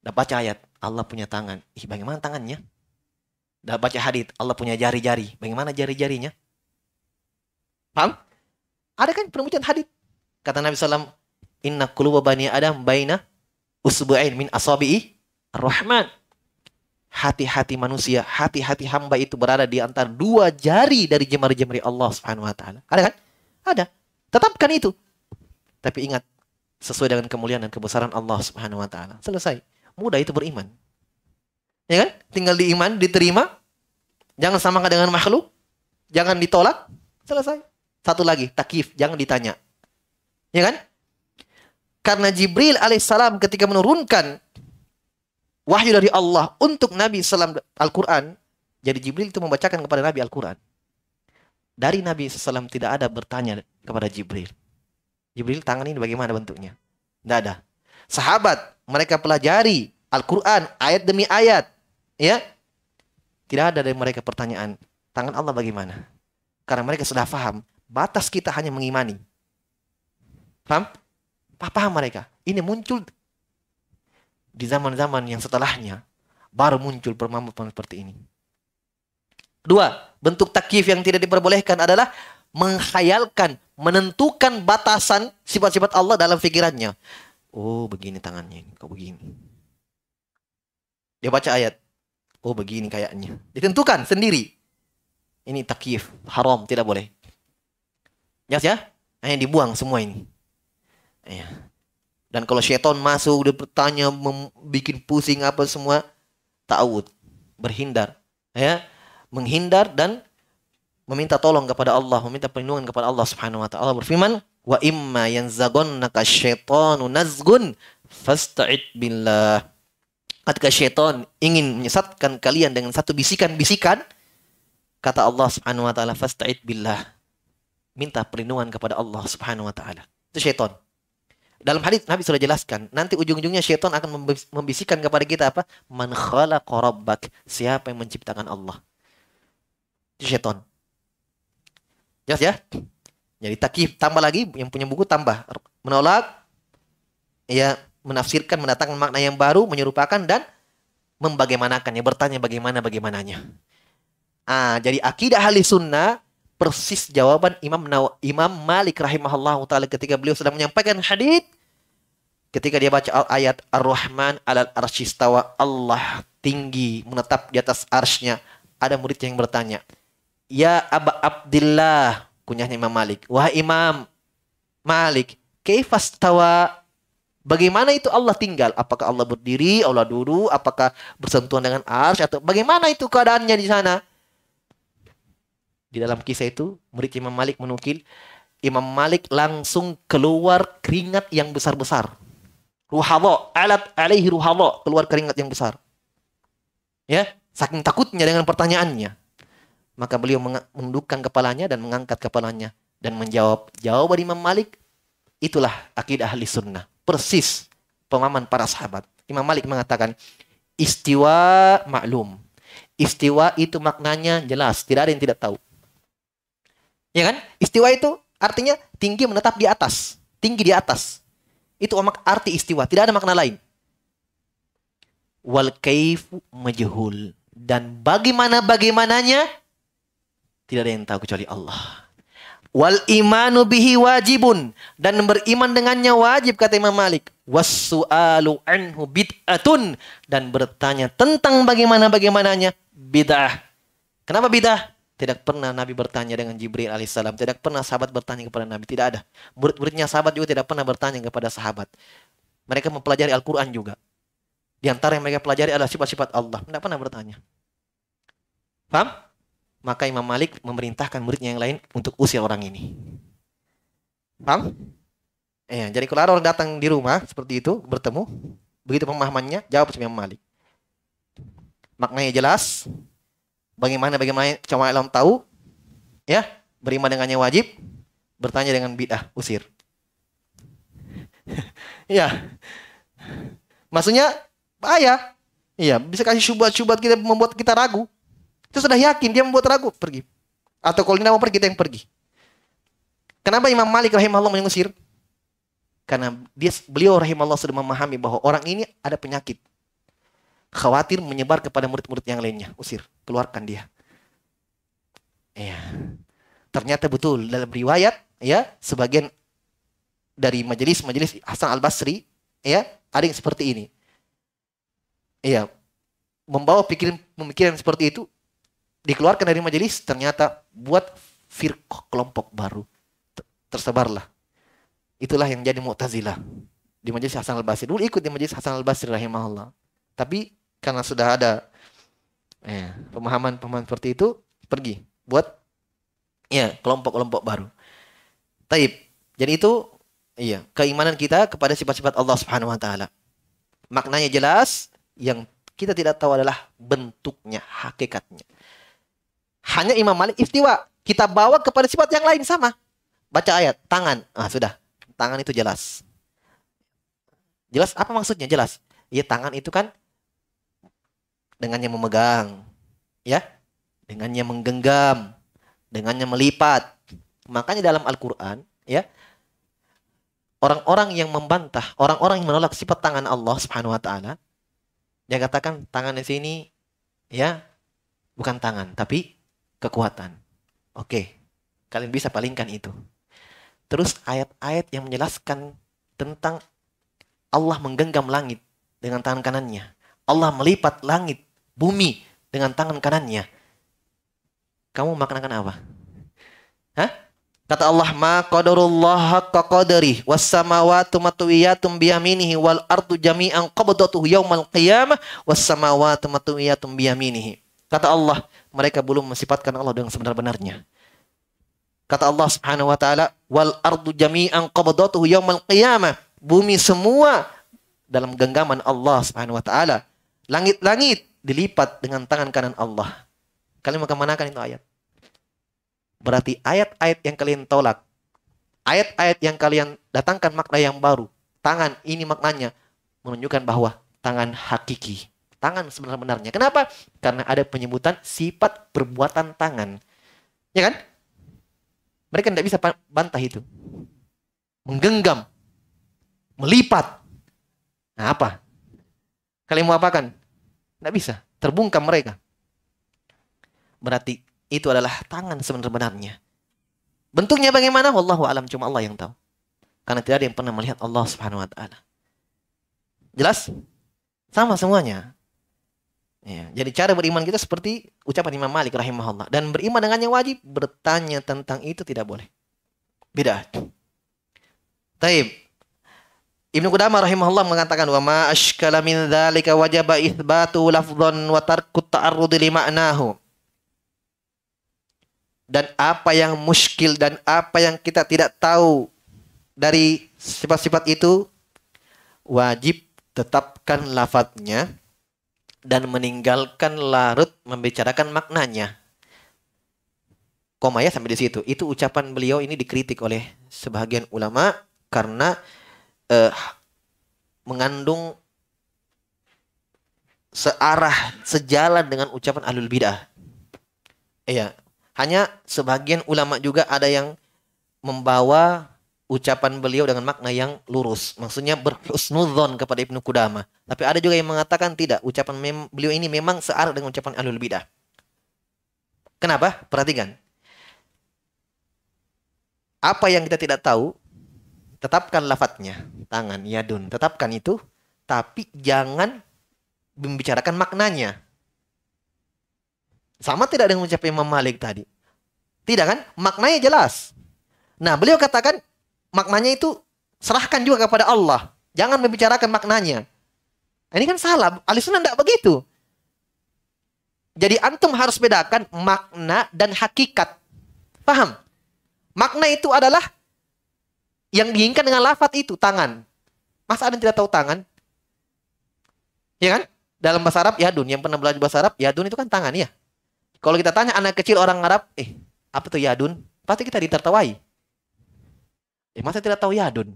[SPEAKER 1] Dapat ayat. Allah punya tangan. Ih, bagaimana tangannya? Dah baca hadit, Allah punya jari-jari. Bagaimana jari-jarinya? Paham? Ada kan perbincangan hadit. Kata Nabi SAW, Inna kuluba bani Adam baina usbu'ain min asabi'i ar-Rahman. Hati-hati manusia, hati-hati hamba itu berada di antara dua jari dari jemari-jemari Allah Subhanahu wa taala. Ada kan? Ada. Tetapkan itu. Tapi ingat, sesuai dengan kemuliaan dan kebesaran Allah Subhanahu wa taala. Selesai mudah itu beriman. Ya kan? Tinggal diiman, diterima. Jangan samakan dengan makhluk. Jangan ditolak. Selesai. Satu lagi, takif. Jangan ditanya. Ya kan? Karena Jibril alaihissalam ketika menurunkan wahyu dari Allah untuk Nabi SAW Al-Quran. Jadi Jibril itu membacakan kepada Nabi Al-Quran. Dari Nabi SAW tidak ada bertanya kepada Jibril. Jibril tangan ini bagaimana bentuknya? Tidak ada. Sahabat mereka pelajari Al-Quran ayat demi ayat ya tidak ada dari mereka pertanyaan tangan Allah bagaimana karena mereka sudah paham batas kita hanya mengimani paham paham mereka ini muncul di zaman-zaman yang setelahnya baru muncul permampuan seperti ini dua bentuk takif yang tidak diperbolehkan adalah menghayalkan menentukan batasan sifat-sifat Allah dalam pikirannya Oh begini tangannya, kok begini. Dia baca ayat. Oh begini kayaknya. Ditentukan sendiri. Ini takif, haram, tidak boleh. Jelas ya? Hanya nah, dibuang semua ini. Ya. Dan kalau syaitan masuk, udah bertanya, bikin pusing apa semua, takut, berhindar. Ya, menghindar dan meminta tolong kepada Allah, meminta perlindungan kepada Allah Subhanahu wa taala berfirman, wa imma yanzaghannaka syaitanu nazgun fasta'id billah ketika syaitan ingin menyesatkan kalian dengan satu bisikan-bisikan kata Allah Subhanahu wa taala fasta'id billah minta perlindungan kepada Allah Subhanahu wa taala itu syaitan dalam hadis Nabi sudah jelaskan, nanti ujung-ujungnya syaitan akan membisikkan kepada kita apa? Man khalaqa rabbak. Siapa yang menciptakan Allah? Itu syaitan. Jelas ya? Jadi takif tambah lagi yang punya buku tambah menolak ya menafsirkan mendatangkan makna yang baru menyerupakan dan membagaimanakannya bertanya bagaimana bagaimananya. Ah, jadi akidah ahli sunnah persis jawaban Imam Imam Malik rahimahullah taala ketika beliau sedang menyampaikan hadis ketika dia baca al ayat Ar-Rahman alal arsyistawa Allah tinggi menetap di atas arsnya ada murid yang bertanya Ya Aba
[SPEAKER 2] Abdullah
[SPEAKER 1] kunyahnya Imam Malik. Wah Imam Malik, keifas tawa Bagaimana itu Allah tinggal? Apakah Allah berdiri, Allah dulu, apakah bersentuhan dengan ars atau bagaimana itu keadaannya di sana? Di dalam kisah itu, murid Imam Malik menukil, Imam Malik langsung keluar keringat yang besar-besar. Ruhadha, alat alaihi ruhadha, keluar keringat yang besar. Ya, saking takutnya dengan pertanyaannya. Maka beliau menundukkan kepalanya dan mengangkat kepalanya dan menjawab jawaban Imam Malik itulah akidah ahli sunnah. Persis pemahaman para sahabat. Imam Malik mengatakan istiwa maklum. Istiwa itu maknanya jelas, tidak ada yang tidak tahu. Ya kan? Istiwa itu artinya tinggi menetap di atas, tinggi di atas. Itu arti istiwa, tidak ada makna lain. Wal kaifu majhul. Dan bagaimana bagaimananya tidak ada yang tahu kecuali Allah. Wal imanu bihi wajibun dan beriman dengannya wajib kata Imam Malik. Wassu'alu anhu bid'atun dan bertanya tentang bagaimana bagaimananya bid'ah. Kenapa bid'ah? Tidak pernah Nabi bertanya dengan Jibril alaihissalam. Tidak pernah sahabat bertanya kepada Nabi. Tidak ada. Murid-muridnya sahabat juga tidak pernah bertanya kepada sahabat. Mereka mempelajari Al-Quran juga. Di antara yang mereka pelajari adalah sifat-sifat Allah. Tidak pernah bertanya. Paham? maka Imam Malik memerintahkan muridnya yang lain untuk usir orang ini. Paham? Ya, jadi kalau ada orang datang di rumah seperti itu, bertemu, begitu pemahamannya, jawab Imam Malik. Maknanya jelas, bagaimana bagaimana cuma alam tahu, ya, beriman dengannya wajib, bertanya dengan bid'ah, usir. [laughs] ya. Maksudnya bahaya. Iya, bisa kasih syubhat-syubhat kita membuat kita ragu. Itu sudah yakin, dia membuat ragu, pergi. Atau kalau tidak mau pergi, kita yang pergi. Kenapa Imam Malik rahimahullah mengusir? Karena dia beliau rahimahullah sudah memahami bahwa orang ini ada penyakit. Khawatir menyebar kepada murid-murid yang lainnya. Usir, keluarkan dia. ya Ternyata betul dalam riwayat ya sebagian dari majelis-majelis Hasan Al Basri ya ada yang seperti ini. Iya, membawa pikiran pemikiran seperti itu dikeluarkan dari majelis ternyata buat firqah kelompok baru tersebarlah itulah yang jadi mu'tazilah di majelis Hasan al-Basri dulu ikut di majelis Hasan al-Basri rahimahullah tapi karena sudah ada eh, pemahaman pemahaman pemahaman seperti itu pergi buat ya kelompok-kelompok baru taib jadi itu iya keimanan kita kepada sifat-sifat Allah subhanahu wa taala maknanya jelas yang kita tidak tahu adalah bentuknya hakikatnya hanya Imam Malik istiwa. Kita bawa kepada sifat yang lain sama. Baca ayat, tangan. Ah, sudah. Tangan itu jelas. Jelas apa maksudnya? Jelas. Ya tangan itu kan dengannya memegang, ya. Dengannya menggenggam, dengannya melipat. Makanya dalam Al-Qur'an, ya, orang-orang yang membantah, orang-orang yang menolak sifat tangan Allah Subhanahu wa taala, dia katakan tangan di sini ya bukan tangan, tapi kekuatan. Oke, kalian bisa palingkan itu. Terus ayat-ayat yang menjelaskan tentang Allah menggenggam langit dengan tangan kanannya. Allah melipat langit, bumi dengan tangan kanannya. Kamu makan apa? Hah? Kata Allah, "Ma qadarullah haqqa qadari was samawati matwiyatun biyaminihi wal ardu jami'an qabdatuhu yaumal qiyamah was samawati matwiyatun biyaminihi." Kata Allah, mereka belum mensifatkan Allah dengan sebenar-benarnya. Kata Allah Subhanahu wa taala, "Wal ardu jami'an qabdatuhu yaumal qiyamah." Bumi semua dalam genggaman Allah Subhanahu wa taala. Langit-langit dilipat dengan tangan kanan Allah. Kalian mau kemanakan itu ayat? Berarti ayat-ayat yang kalian tolak, ayat-ayat yang kalian datangkan makna yang baru, tangan ini maknanya menunjukkan bahwa tangan hakiki tangan sebenarnya. Kenapa? Karena ada penyebutan sifat perbuatan tangan. Ya kan? Mereka tidak bisa bantah itu. Menggenggam. Melipat. Nah apa? Kalian mau apakan? Tidak bisa. Terbungkam mereka. Berarti itu adalah tangan sebenarnya. Bentuknya bagaimana? Wallahu alam cuma Allah yang tahu. Karena tidak ada yang pernah melihat Allah Subhanahu wa taala. Jelas? Sama semuanya. Ya, jadi cara beriman kita seperti ucapan Imam Malik rahimahullah dan beriman dengan yang wajib bertanya tentang itu tidak boleh. Beda. Taib. Ibnu Qudamah rahimahullah mengatakan wa ma ashkala min dzalika wajaba itsbatu lafdhan wa tarku ta'arrud li ma'nahu. Dan apa yang muskil dan apa yang kita tidak tahu dari sifat-sifat itu wajib tetapkan lafadznya dan meninggalkan larut membicarakan maknanya. Koma ya sampai di situ. Itu ucapan beliau ini dikritik oleh sebagian ulama karena eh, mengandung searah sejalan dengan ucapan alul bidah. Iya, hanya sebagian ulama juga ada yang membawa ucapan beliau dengan makna yang lurus. Maksudnya berhusnudzon kepada Ibnu Kudama. Tapi ada juga yang mengatakan tidak, ucapan beliau ini memang searah dengan ucapan Ahlul Bidah. Kenapa? Perhatikan. Apa yang kita tidak tahu, tetapkan lafadznya, tangan, yadun, tetapkan itu, tapi jangan membicarakan maknanya. Sama tidak dengan ucapan Imam Malik tadi. Tidak kan? Maknanya jelas. Nah, beliau katakan maknanya itu serahkan juga kepada Allah. Jangan membicarakan maknanya. Ini kan salah. Alisunan tidak begitu. Jadi antum harus bedakan makna dan hakikat. Paham? Makna itu adalah yang diinginkan dengan lafat itu, tangan. Masa ada yang tidak tahu tangan? Ya kan? Dalam bahasa Arab, yadun. Yang pernah belajar bahasa Arab, yadun itu kan tangan ya. Kalau kita tanya anak kecil orang Arab, eh, apa tuh yadun? Pasti kita ditertawai. Eh masa tidak tahu yadun?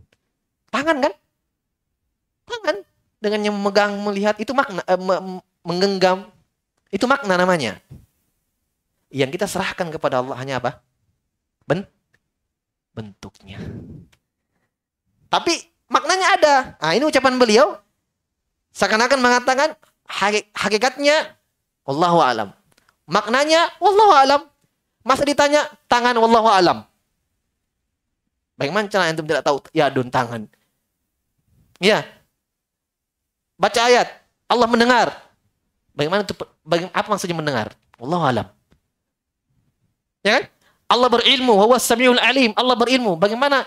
[SPEAKER 1] Tangan kan? Tangan dengan yang memegang melihat itu makna eh, me, menggenggam itu makna namanya. Yang kita serahkan kepada Allah hanya apa? Ben
[SPEAKER 2] bentuknya.
[SPEAKER 1] Tapi maknanya ada. Nah, ini ucapan beliau seakan-akan mengatakan hakik hakikatnya Allahu alam. Maknanya Allahu alam. Masa ditanya tangan Allahu alam. Bagaimana cara antum tidak tahu? Ya don tangan. Ya. Baca ayat. Allah mendengar. Bagaimana itu bagaimana apa maksudnya mendengar? Allah alam. Ya kan? Allah berilmu, huwa samiul alim. Allah berilmu. Bagaimana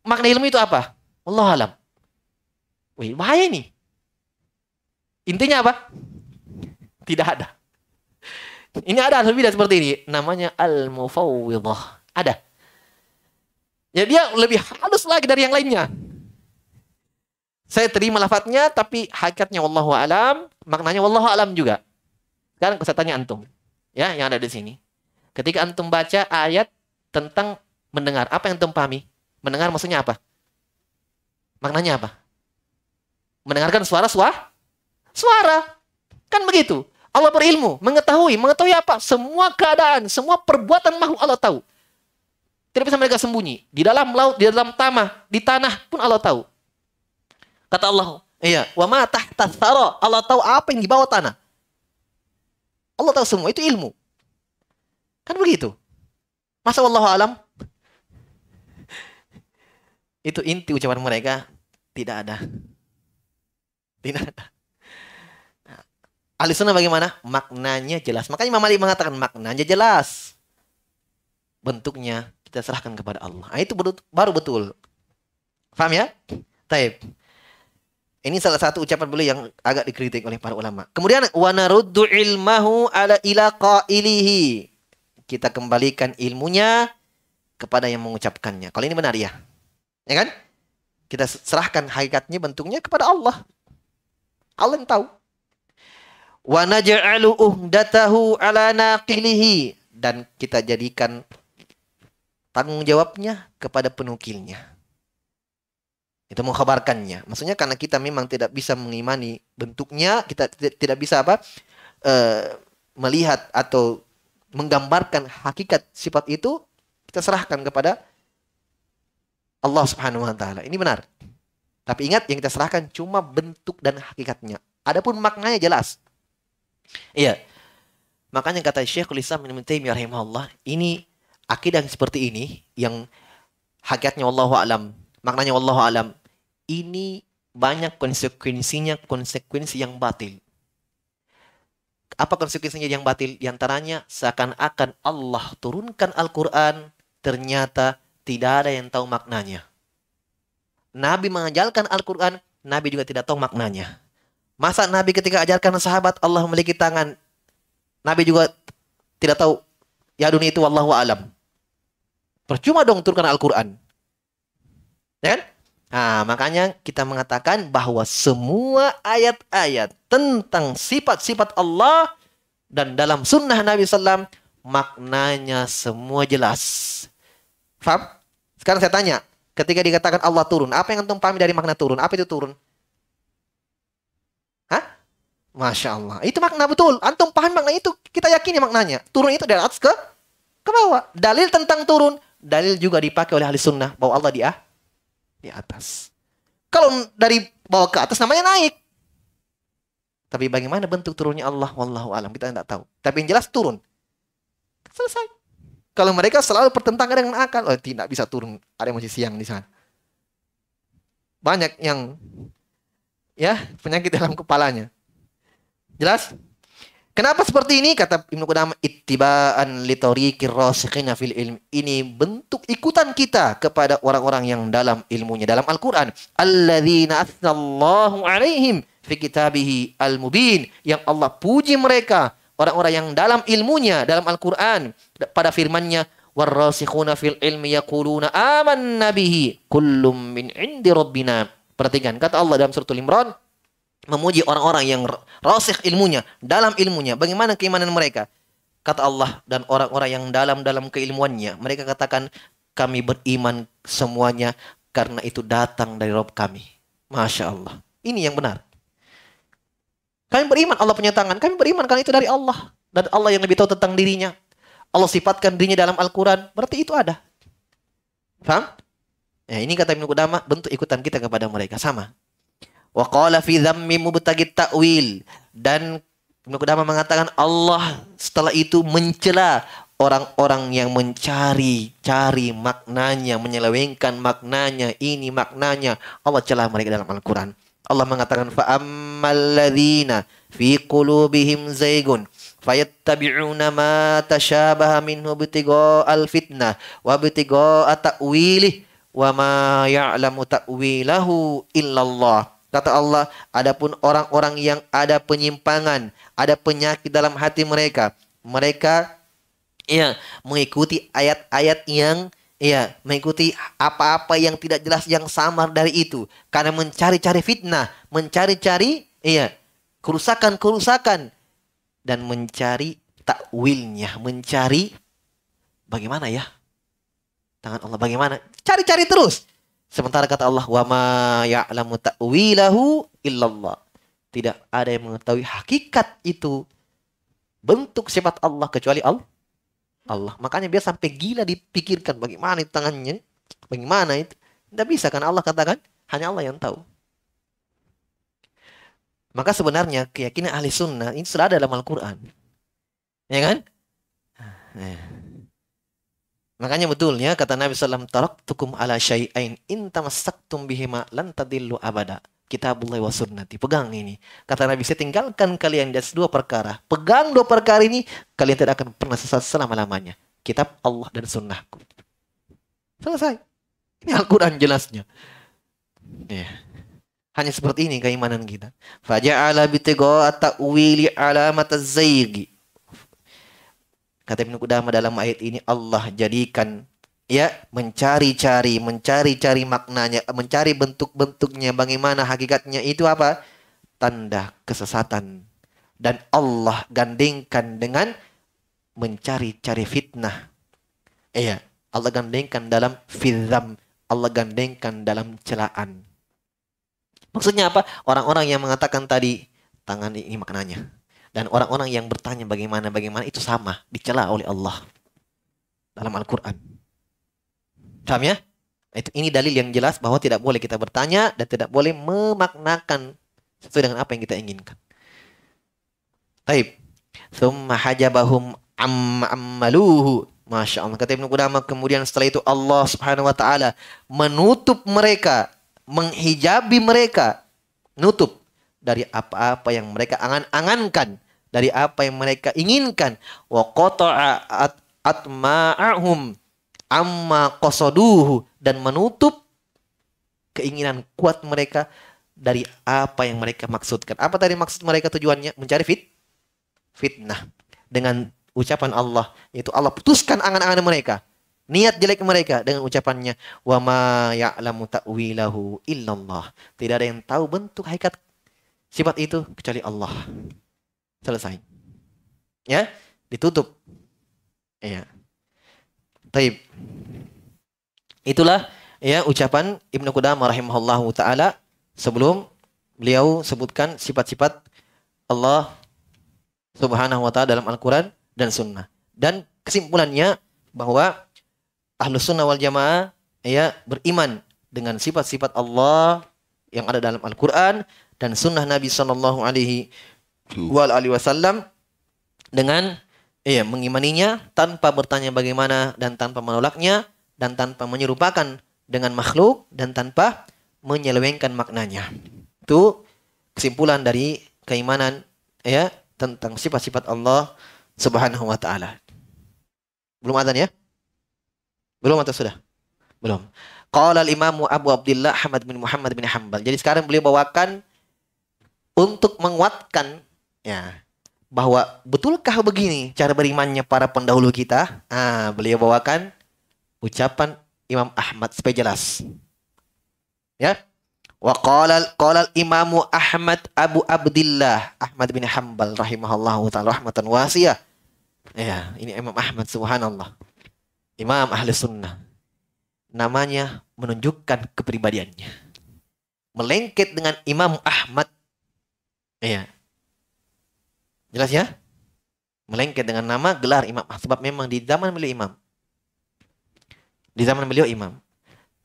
[SPEAKER 1] makna ilmu itu apa? Allah alam. Wih, bahaya ini. Intinya apa? Tidak ada. Ini ada lebih seperti ini. Namanya al-mufawwidah. Ada. Ya dia lebih halus lagi dari yang lainnya. Saya terima lafadznya tapi hakikatnya wallahu alam, maknanya wallahu alam juga. Sekarang saya tanya antum. Ya, yang ada di sini. Ketika antum baca ayat tentang mendengar, apa yang antum pahami? Mendengar maksudnya apa? Maknanya apa? Mendengarkan suara suara? Suara. Kan begitu. Allah berilmu, mengetahui, mengetahui apa? Semua keadaan, semua perbuatan makhluk Allah tahu. Tidak bisa mereka sembunyi. Di dalam laut, di dalam tanah, di tanah pun Allah tahu. Kata Allah, iya, wa ma tahta Allah tahu apa yang di bawah tanah. Allah tahu semua, itu ilmu. Kan begitu. Masa Allah alam? Itu inti ucapan mereka tidak ada. Tidak ada. Nah, ahli sunnah bagaimana? Maknanya jelas. Makanya Imam Malik mengatakan maknanya jelas. Bentuknya kita serahkan kepada Allah. Nah, itu baru betul. Paham ya? Taib. Ini salah satu ucapan beliau yang agak dikritik oleh para ulama. Kemudian wanaruddu ilmahu ala ila qailihi. Kita kembalikan ilmunya kepada yang mengucapkannya. Kalau ini benar ya. Ya kan? Kita serahkan hakikatnya bentuknya kepada Allah. Allah yang tahu. Wa naj'alu uhdatahu ala naqilihi dan kita jadikan tanggung jawabnya kepada penukilnya. Itu mengkhabarkannya. Maksudnya karena kita memang tidak bisa mengimani bentuknya, kita tidak bisa apa e, melihat atau menggambarkan hakikat sifat itu, kita serahkan kepada Allah Subhanahu wa taala. Ini benar. Tapi ingat yang kita serahkan cuma bentuk dan hakikatnya. Adapun maknanya jelas. Iya. Makanya kata Syekhul Islam Ibnu Taimiyah rahimahullah, ini akidah yang seperti ini yang hakikatnya Allah alam, maknanya Allah alam, ini banyak konsekuensinya konsekuensi yang batil. Apa konsekuensinya yang batil? Di antaranya seakan-akan Allah turunkan Al-Quran ternyata tidak ada yang tahu maknanya. Nabi mengajarkan Al-Quran, Nabi juga tidak tahu maknanya. Masa Nabi ketika ajarkan sahabat Allah memiliki tangan, Nabi juga tidak tahu ya dunia itu wallahu alam. Percuma dong turunkan Al-Quran. Ya kan? Nah, makanya kita mengatakan bahwa semua ayat-ayat tentang sifat-sifat Allah dan dalam sunnah Nabi SAW maknanya semua jelas. Faham? Sekarang saya tanya, ketika dikatakan Allah turun, apa yang antum pahami dari makna turun? Apa itu turun? Hah? Masya Allah. Itu makna betul. Antum paham makna itu. Kita yakini maknanya. Turun itu dari atas ke ke bawah. Dalil tentang turun dalil juga dipakai oleh ahli sunnah bahwa Allah di, ah, di atas. Kalau dari bawah ke atas namanya naik. Tapi bagaimana bentuk turunnya Allah wallahu alam kita tidak tahu. Tapi yang jelas turun. Selesai. Kalau mereka selalu pertentangan dengan akal, oh, tidak bisa turun. Ada yang masih siang di sana. Banyak yang ya penyakit dalam kepalanya. Jelas? Kenapa seperti ini? Kata Ibnu Qudam, ittiba'an litoriqir rasikhina fil ilm. Ini bentuk ikutan kita kepada orang-orang yang dalam ilmunya dalam Al-Qur'an. Alladzina athnallahu alaihim fi kitabihi al-mubin. Yang Allah puji mereka, orang-orang yang dalam ilmunya dalam Al-Qur'an pada Firmannya Warrasikhuna fil ilmi yakuluna aman nabihi kullum min indi rabbina. Perhatikan kata Allah dalam surat Al-Imran memuji orang-orang yang rasikh ilmunya, dalam ilmunya. Bagaimana keimanan mereka? Kata Allah dan orang-orang yang dalam dalam keilmuannya, mereka katakan kami beriman semuanya karena itu datang dari Rob kami. Masya Allah. Ini yang benar. Kami beriman Allah punya tangan. Kami beriman karena itu dari Allah. Dan Allah yang lebih tahu tentang dirinya. Allah sifatkan dirinya dalam Al-Quran. Berarti itu ada. Faham? Ya, ini kata Ibn Qudama, bentuk ikutan kita kepada mereka. Sama. Wa qala fi dhammi mubtagi ta'wil dan Ibnu Qudamah mengatakan Allah setelah itu mencela orang-orang yang mencari cari maknanya, menyelewengkan maknanya, ini maknanya. Allah celah mereka dalam Al-Qur'an. Allah mengatakan fa ammalladzina fi qulubihim zaygun fayattabi'una ma tashabaha minhu bitigo al-fitnah wa bitiga ta'wilih wa ma ya'lamu ta'wilahu illallah Kata Allah, adapun orang-orang yang ada penyimpangan, ada penyakit dalam hati mereka, mereka ya mengikuti ayat-ayat yang ya mengikuti apa-apa yang tidak jelas yang samar dari itu karena mencari-cari fitnah, mencari-cari ya kerusakan-kerusakan dan mencari takwilnya, mencari bagaimana ya tangan Allah bagaimana? Cari-cari terus. Sementara kata Allah, "Wa ma ya'lamu ta'wilahu illallah." Tidak ada yang mengetahui hakikat itu bentuk sifat Allah kecuali Allah. Allah. Makanya biar sampai gila dipikirkan bagaimana itu tangannya, bagaimana itu. Tidak bisa kan Allah katakan, hanya Allah yang tahu. Maka sebenarnya keyakinan ahli sunnah ini sudah ada dalam Al-Quran. Ya kan? Nah. Makanya betulnya kata Nabi SAW, Taraktukum ala syai'ain intamasaktum bihima lantadillu abada. Kitabullah wa sunnati. Pegang ini. Kata Nabi, saya tinggalkan kalian dari dua perkara. Pegang dua perkara ini, kalian tidak akan pernah sesat selama-lamanya. Kitab Allah dan sunnahku. Selesai. Ini Al-Quran jelasnya. Ya. Hanya seperti ini keimanan kita. ala bitigo at-ta'wili alamat mata zaygi Kata Ibnu Qudamah dalam ayat ini Allah jadikan ya mencari-cari, mencari-cari maknanya, mencari bentuk-bentuknya, bagaimana hakikatnya itu apa? Tanda kesesatan. Dan Allah gandengkan dengan mencari-cari fitnah. Iya, Allah gandengkan dalam fitnah, Allah gandengkan dalam celaan. Maksudnya apa? Orang-orang yang mengatakan tadi tangan ini maknanya dan orang-orang yang bertanya bagaimana bagaimana itu sama dicela oleh Allah dalam Al-Qur'an. Paham ya? Itu ini dalil yang jelas bahwa tidak boleh kita bertanya dan tidak boleh memaknakan sesuai dengan apa yang kita inginkan. Taib. Thumma hajabahum ammaluhu. Masya Allah. Kata Ibnu Qudamah kemudian setelah itu Allah subhanahu wa ta'ala menutup mereka, menghijabi mereka, nutup dari apa-apa yang mereka angan-angankan dari apa yang mereka inginkan wa qata'a atma'ahum amma qasaduhu dan menutup keinginan kuat mereka dari apa yang mereka maksudkan. Apa tadi maksud mereka tujuannya? Mencari fit fitnah dengan ucapan Allah yaitu Allah putuskan angan-angan mereka niat jelek mereka dengan ucapannya wa ma ya'lamu ta'wilahu illallah. Tidak ada yang tahu bentuk hakikat sifat itu kecuali Allah. Selesai. Ya, ditutup. Ya. Taib. Itulah ya ucapan Ibnu Qudamah rahimahullahu taala sebelum beliau sebutkan sifat-sifat Allah Subhanahu wa taala dalam Al-Qur'an dan Sunnah. Dan kesimpulannya bahwa Ahlus Sunnah wal Jamaah ya beriman dengan sifat-sifat Allah yang ada dalam Al-Qur'an dan sunnah Nabi Shallallahu alaihi wa alaihi wasallam dengan iya mengimaninya tanpa bertanya bagaimana dan tanpa menolaknya dan tanpa menyerupakan dengan makhluk dan tanpa menyelewengkan maknanya. Itu kesimpulan dari keimanan ya tentang sifat-sifat Allah Subhanahu wa taala. Belum azan ya? Belum atau sudah? Belum. Qala al-Imam Abu Abdullah Ahmad bin Muhammad bin Hanbal. Jadi sekarang beliau bawakan untuk menguatkan Ya. Bahwa betulkah begini cara berimannya para pendahulu kita? Ah, beliau bawakan ucapan Imam Ahmad supaya jelas. Ya. Wa qala qala Imam Ahmad Abu Abdullah Ahmad bin Hanbal rahimahullahu taala rahmatan wasiah. Ya, ini Imam Ahmad subhanallah. Imam Ahli Sunnah. Namanya menunjukkan kepribadiannya. Melengket dengan Imam Ahmad. Ya, Jelas ya? Melengket dengan nama gelar imam. Ah, sebab memang di zaman beliau imam. Di zaman beliau imam.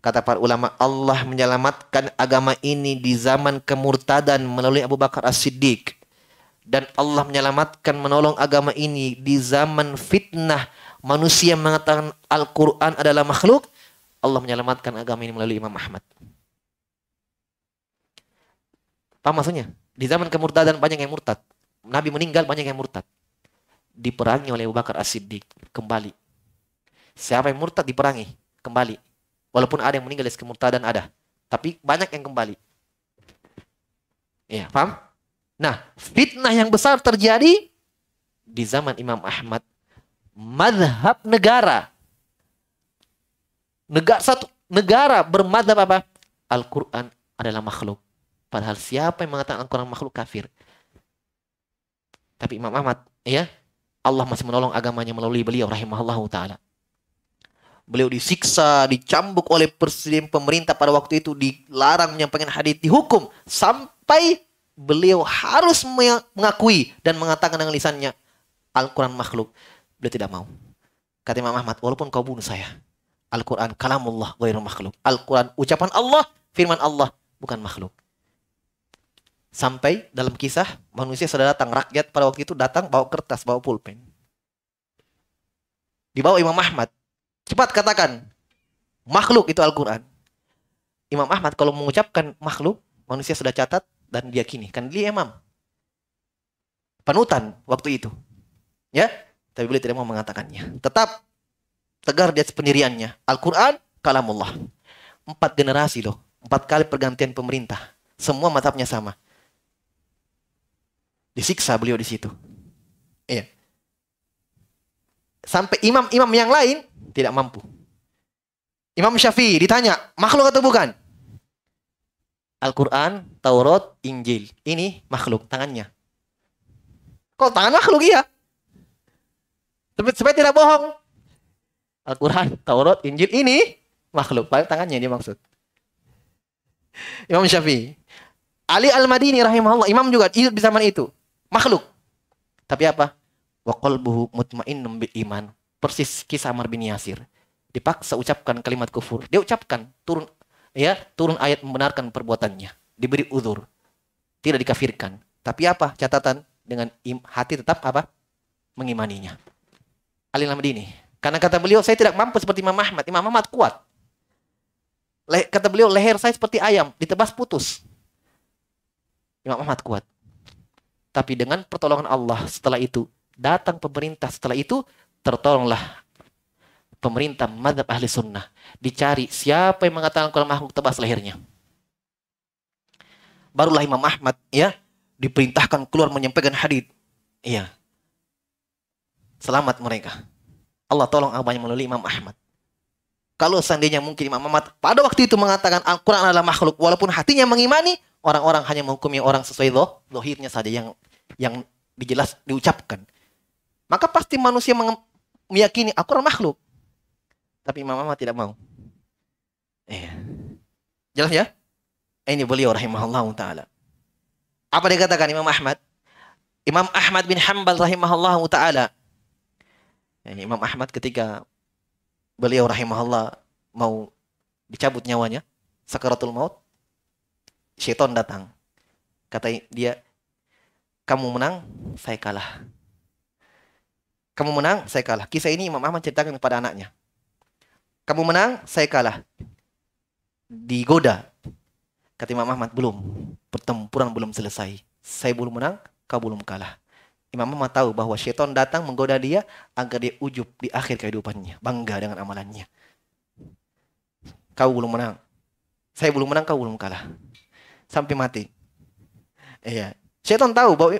[SPEAKER 1] Kata para ulama, Allah menyelamatkan agama ini di zaman kemurtadan melalui Abu Bakar As-Siddiq. Dan Allah menyelamatkan menolong agama ini di zaman fitnah manusia mengatakan Al-Quran adalah makhluk. Allah menyelamatkan agama ini melalui Imam Ahmad. Apa maksudnya? Di zaman kemurtadan banyak yang murtad. Nabi meninggal banyak yang murtad. Diperangi oleh Abu Bakar As-Siddiq kembali. Siapa yang murtad diperangi kembali. Walaupun ada yang meninggal dari kemurtadan ada, tapi banyak yang kembali. Ya, paham? Nah, fitnah yang besar terjadi di zaman Imam Ahmad. Madhab negara. Negara satu negara bermadhab apa? Al-Quran adalah makhluk. Padahal siapa yang mengatakan Al-Quran makhluk kafir? Tapi Imam Ahmad, ya, Allah masih menolong agamanya melalui beliau Rahimahullah taala. Beliau disiksa, dicambuk oleh presiden pemerintah pada waktu itu, dilarang menyampaikan hadis, dihukum sampai beliau harus mengakui dan mengatakan dengan lisannya Al-Quran makhluk. Beliau tidak mau. Kata Imam Ahmad, walaupun kau bunuh saya, Al-Quran kalamullah makhluk. Al-Quran ucapan Allah, firman Allah, bukan makhluk. Sampai dalam kisah manusia sudah datang, rakyat pada waktu itu datang bawa kertas, bawa pulpen. Dibawa Imam Ahmad. Cepat katakan, makhluk itu Al-Quran. Imam Ahmad kalau mengucapkan makhluk, manusia sudah catat dan diyakini. Kan dia imam. Panutan waktu itu. Ya, tapi beliau tidak mau mengatakannya. Tetap tegar dia atas pendiriannya. Al-Quran, kalamullah. Empat generasi loh. Empat kali pergantian pemerintah. Semua matapnya sama. Disiksa beliau di situ. Iya. Sampai imam-imam yang lain tidak mampu. Imam Syafi'i ditanya, makhluk atau bukan? Al-Quran, Taurat, Injil. Ini makhluk, tangannya. Kalau tangan makhluk, iya. Tapi Supaya tidak bohong. Al-Quran, Taurat, Injil ini makhluk. Paling tangannya dia maksud. Imam Syafi'i. Ali Al-Madini rahimahullah, imam juga di zaman itu makhluk. Tapi apa? Wa qalbuhu mutmain bil iman. Persis kisah Amr bin Yasir. Dipaksa ucapkan kalimat kufur. Dia ucapkan turun ya, turun ayat membenarkan perbuatannya. Diberi uzur. Tidak dikafirkan. Tapi apa? Catatan dengan im, hati tetap apa? Mengimaninya. Alil Madini. Karena kata beliau, saya tidak mampu seperti Imam Ahmad. Imam Ahmad kuat. Le, kata beliau, leher saya seperti ayam, ditebas putus. Imam Ahmad kuat. Tapi dengan pertolongan Allah setelah itu, datang pemerintah setelah itu, tertolonglah pemerintah madhab ahli sunnah. Dicari siapa yang mengatakan kurang makhluk tebas lehernya. Barulah Imam Ahmad ya diperintahkan keluar menyampaikan hadis. Iya. Selamat mereka. Allah tolong abahnya melalui Imam Ahmad. Kalau seandainya mungkin Imam Ahmad pada waktu itu mengatakan Al-Quran adalah makhluk, walaupun hatinya mengimani, orang-orang hanya menghukumi orang sesuai loh, lohirnya saja yang yang dijelas diucapkan. Maka pasti manusia meyakini aku adalah makhluk. Tapi Imam Ahmad tidak mau. Eh. Jelas ya? Ini beliau rahimahullah taala. Apa yang dikatakan Imam Ahmad? Imam Ahmad bin Hambal rahimahullah taala. ini Imam Ahmad ketika beliau rahimahullah mau dicabut nyawanya sakaratul maut Syaiton datang. Kata dia, kamu menang, saya kalah. Kamu menang, saya kalah. Kisah ini Imam Ahmad ceritakan kepada anaknya. Kamu menang, saya kalah. Digoda. Kata Imam Ahmad, belum. Pertempuran belum selesai. Saya belum menang, kau belum kalah. Imam Ahmad tahu bahwa syaitan datang menggoda dia agar dia ujub di akhir kehidupannya. Bangga dengan amalannya. Kau belum menang. Saya belum menang, kau belum kalah sampai mati. Iya. Setan tahu bahwa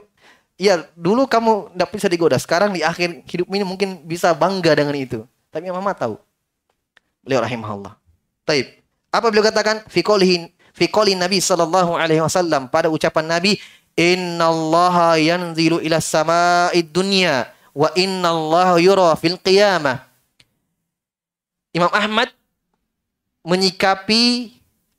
[SPEAKER 1] iya dulu kamu tidak bisa digoda, sekarang di akhir hidup ini mungkin bisa bangga dengan itu. Tapi mama tahu. Beliau rahimahullah. Taib. Apa beliau katakan? Fikolihin fikolin Nabi sallallahu alaihi wasallam pada ucapan Nabi innallaha yanzilu ila sama'id dunya wa innallaha yura fil qiyamah. Imam Ahmad menyikapi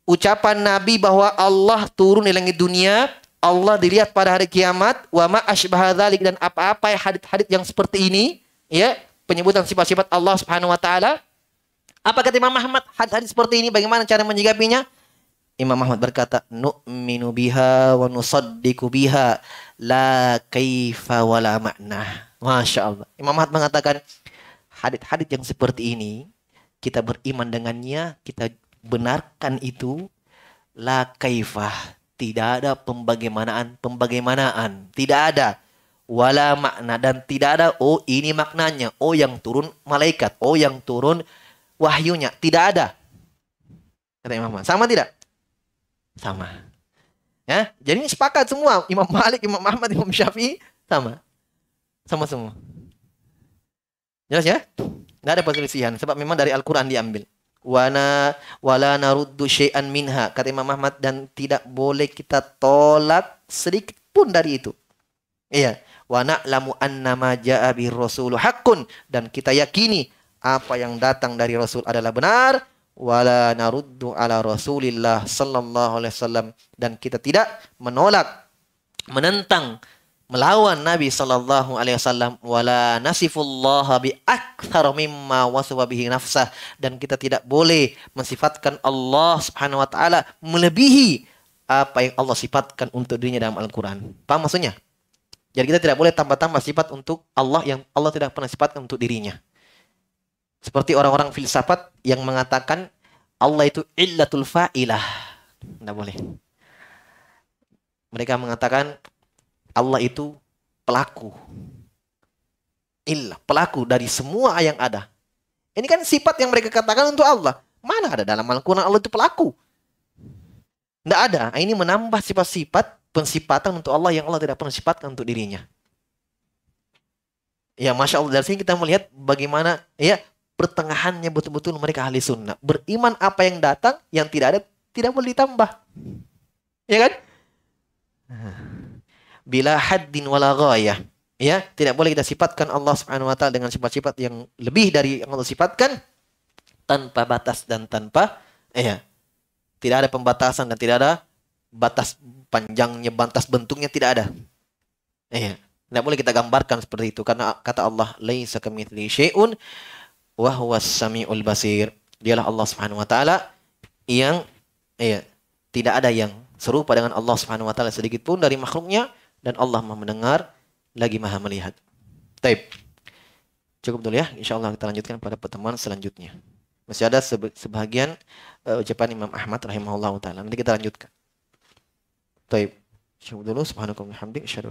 [SPEAKER 1] ucapan Nabi bahwa Allah turun di langit dunia, Allah dilihat pada hari kiamat, wa ma asbahadzalik dan apa-apa hadit-hadit yang seperti ini, ya, penyebutan sifat-sifat Allah Subhanahu wa taala. Apa kata Imam Ahmad? Hadis-hadis seperti ini bagaimana cara menyikapinya? Imam Ahmad berkata, "Nu'minu biha wa nusaddiqu biha la kaifa walamakna makna." Masya Allah. Imam Ahmad mengatakan, hadit-hadit yang seperti ini kita beriman dengannya, kita benarkan itu la kaifah tidak ada pembagaimanaan pembagaimanaan tidak ada wala makna dan tidak ada oh ini maknanya oh yang turun malaikat oh yang turun wahyunya tidak ada kata Imam Ahmad sama tidak sama ya jadi ini sepakat semua Imam Malik Imam Ahmad Imam Syafi'i sama sama semua jelas ya tidak ada perselisihan sebab memang dari Al Quran diambil wana wala naruddu syai'an minha kata Imam Ahmad dan tidak boleh kita tolak sedikit pun dari itu iya wa na'lamu ma ja'a bir rasul haqqun dan kita yakini apa yang datang dari rasul adalah benar wala naruddu ala rasulillah sallallahu alaihi wasallam dan kita tidak menolak menentang melawan Nabi Shallallahu Alaihi Wasallam wala nasifullah bi akthar mimma wasubabihi nafsah dan kita tidak boleh mensifatkan Allah Subhanahu Wa Taala melebihi apa yang Allah sifatkan untuk dirinya dalam Al-Quran. Paham maksudnya? Jadi kita tidak boleh tambah-tambah sifat untuk Allah yang Allah tidak pernah sifatkan untuk dirinya. Seperti orang-orang filsafat yang mengatakan Allah itu illatul fa'ilah. Tidak boleh. Mereka mengatakan Allah itu pelaku. Ilah, pelaku dari semua yang ada. Ini kan sifat yang mereka katakan untuk Allah. Mana ada dalam Al-Quran Allah itu pelaku? Tidak ada. Nah, ini menambah sifat-sifat pensifatan untuk Allah yang Allah tidak pernah sifatkan untuk dirinya. Ya Masya Allah. Dari sini kita melihat bagaimana ya pertengahannya betul-betul mereka ahli sunnah. Beriman apa yang datang, yang tidak ada tidak boleh ditambah. Ya kan? bila haddin wala ghayah. Ya, tidak boleh kita sifatkan Allah Subhanahu wa taala dengan sifat-sifat yang lebih dari yang Allah sifatkan tanpa batas dan tanpa ya. Tidak ada pembatasan dan tidak ada batas panjangnya, batas bentuknya tidak ada. Ya. Tidak boleh kita gambarkan seperti itu karena kata Allah laisa kamitsli syai'un wa huwas samiul basir. Dialah Allah Subhanahu wa taala yang ya, tidak ada yang serupa dengan Allah Subhanahu wa taala sedikit pun dari makhluknya dan Allah maha mendengar lagi maha melihat. Taib. Cukup dulu ya. Insya Allah kita lanjutkan pada pertemuan selanjutnya. Masih ada sebagian uh, eh, ucapan Imam Ahmad rahimahullah ta'ala. Nanti kita lanjutkan. Taib. Cukup dulu. Subhanakum hamdik. Asyadu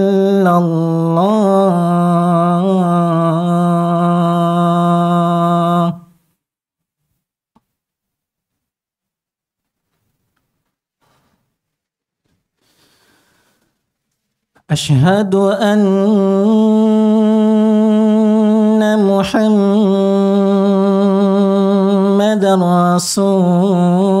[SPEAKER 2] الله أشهد أن محمد رسول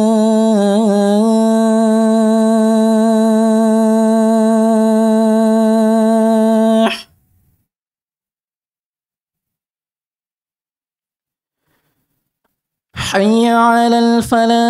[SPEAKER 2] فلا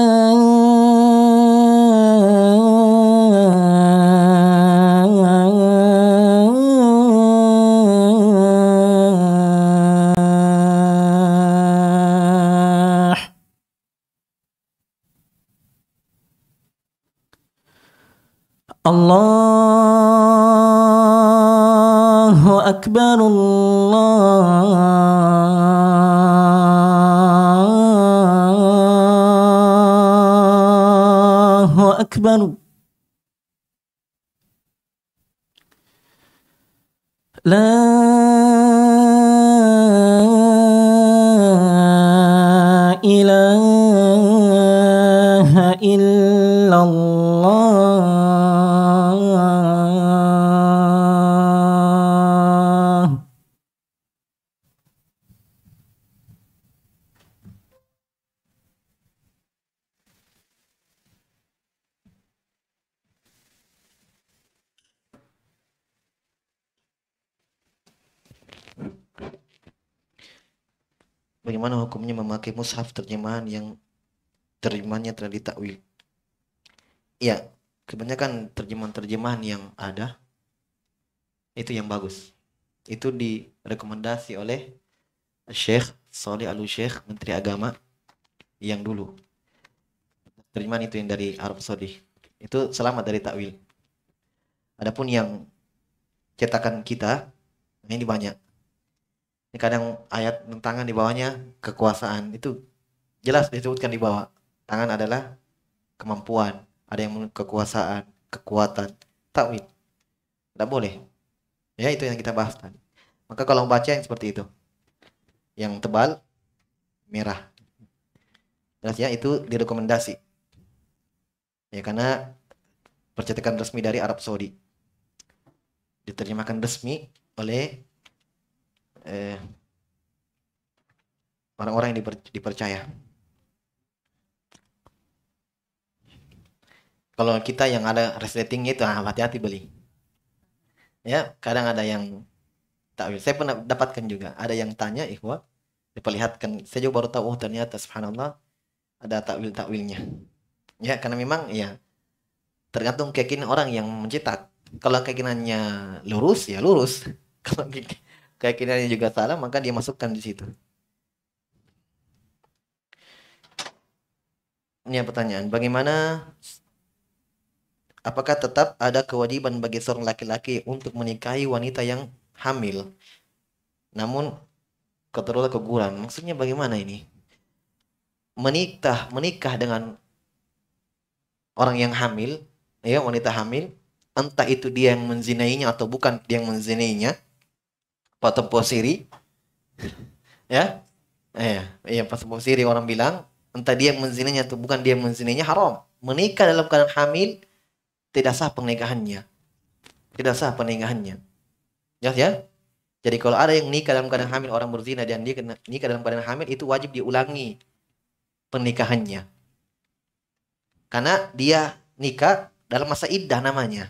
[SPEAKER 1] bagaimana hukumnya memakai mushaf terjemahan yang terjemahannya telah ditakwil ya kebanyakan terjemahan-terjemahan yang ada itu yang bagus itu direkomendasi oleh Syekh Salih Alu Syekh Menteri Agama yang dulu terjemahan itu yang dari Arab Saudi itu selamat dari takwil adapun yang cetakan kita ini banyak ini kadang ayat tangan di bawahnya kekuasaan itu jelas disebutkan di bawah tangan adalah kemampuan ada yang kekuasaan kekuatan takwid tidak boleh ya itu yang kita bahas tadi maka kalau baca yang seperti itu yang tebal merah jelas ya itu direkomendasi ya karena percetakan resmi dari Arab Saudi diterjemahkan resmi oleh orang eh, orang-orang yang dipercaya. Kalau kita yang ada resletingnya itu ah, hati-hati beli. Ya, kadang ada yang takwil. Saya pernah dapatkan juga. Ada yang tanya, ikhwah, diperlihatkan. Saya juga baru tahu, oh ternyata subhanallah ada takwil-takwilnya. Ya, karena memang ya tergantung keyakinan orang yang mencetak. Kalau keyakinannya lurus ya lurus. [laughs] Kalau keyakinannya juga salah maka dia masukkan di situ ini yang pertanyaan bagaimana apakah tetap ada kewajiban bagi seorang laki-laki untuk menikahi wanita yang hamil namun keturunan keguguran maksudnya bagaimana ini menikah menikah dengan orang yang hamil ya wanita hamil entah itu dia yang menzinainya atau bukan dia yang menzinainya Patem siri, ya? eh, iya, iya Patem siri orang bilang entah dia menzininya atau bukan dia menzininya haram. Menikah dalam keadaan hamil tidak sah pernikahannya. Tidak sah pernikahannya. Jelas ya, ya? Jadi kalau ada yang nikah dalam keadaan hamil orang berzina dan dia kena nikah dalam keadaan hamil itu wajib diulangi pernikahannya. Karena dia nikah dalam masa iddah namanya.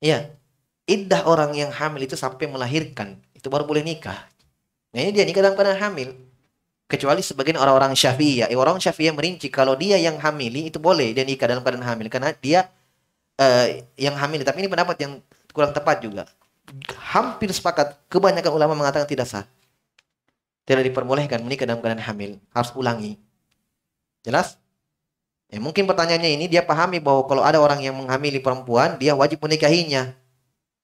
[SPEAKER 1] Iya. Iddah orang yang hamil itu sampai melahirkan itu baru boleh nikah. Nah ini dia nikah dalam keadaan hamil. Kecuali sebagian orang-orang syafi'iyah. Eh, orang syafi'iyah merinci kalau dia yang hamili itu boleh dia nikah dalam keadaan hamil. Karena dia eh, yang hamil. Tapi ini pendapat yang kurang tepat juga. Hampir sepakat kebanyakan ulama mengatakan tidak sah. Tidak diperbolehkan menikah dalam keadaan hamil. Harus ulangi. Jelas? Ya, mungkin pertanyaannya ini dia pahami bahwa kalau ada orang yang menghamili perempuan, dia wajib menikahinya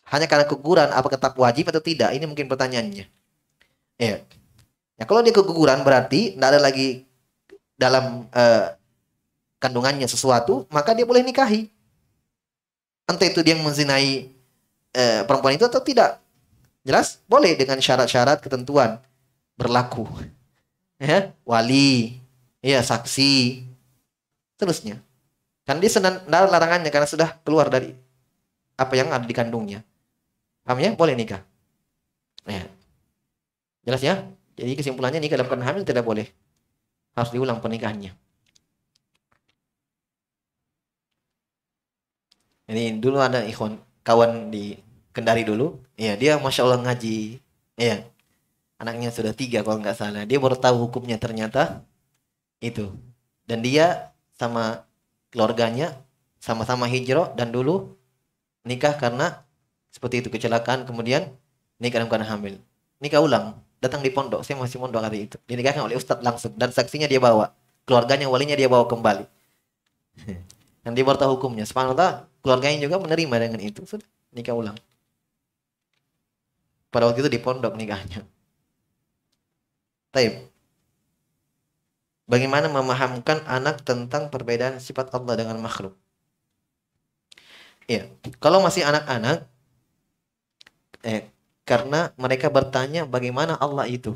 [SPEAKER 1] hanya karena keguguran apa tetap wajib atau tidak? Ini mungkin pertanyaannya. Ya. Ya kalau dia keguguran berarti tidak ada lagi dalam uh, kandungannya sesuatu, maka dia boleh nikahi. Entah itu dia yang menzinai uh, perempuan itu atau tidak. Jelas? Boleh dengan syarat-syarat ketentuan berlaku. Ya, wali, ya saksi, terusnya. Kan dia senang larangannya karena sudah keluar dari apa yang ada di kandungnya. Paham ya? Boleh nikah. Ya. Jelas ya? Jadi kesimpulannya nikah dalam keadaan hamil tidak boleh. Harus diulang pernikahannya. Ini dulu ada ikhwan kawan di Kendari dulu. Iya, dia masya Allah ngaji. Iya, anaknya sudah tiga kalau nggak salah. Dia baru tahu hukumnya ternyata itu. Dan dia sama keluarganya sama-sama hijrah dan dulu nikah karena seperti itu kecelakaan kemudian nikah keadaan hamil nikah ulang datang di pondok saya masih pondok hari itu dinikahkan oleh ustadz langsung dan saksinya dia bawa keluarganya walinya dia bawa kembali [laughs] dan dia bertahu hukumnya subhanallah keluarganya juga menerima dengan itu sudah nikah ulang pada waktu itu di pondok nikahnya Taib bagaimana memahamkan anak tentang perbedaan sifat Allah dengan makhluk Iya, kalau masih anak-anak, eh, karena mereka bertanya bagaimana Allah itu.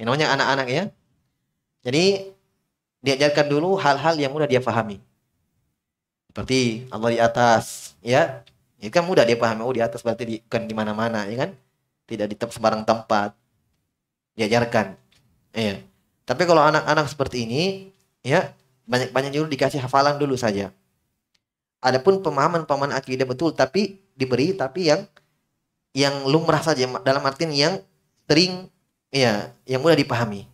[SPEAKER 1] Ini namanya anak-anak ya. Jadi diajarkan dulu hal-hal yang mudah dia pahami. Seperti Allah di atas, ya. Itu ya kan mudah dia pahami. Oh di atas berarti di, bukan di mana-mana, ya kan? Tidak di sembarang tempat. Diajarkan. Ya. Tapi kalau anak-anak seperti ini, ya banyak-banyak dulu dikasih hafalan dulu saja. Adapun pemahaman-pemahaman akidah betul, tapi diberi tapi yang yang lumrah saja dalam arti yang sering ya yang mudah dipahami.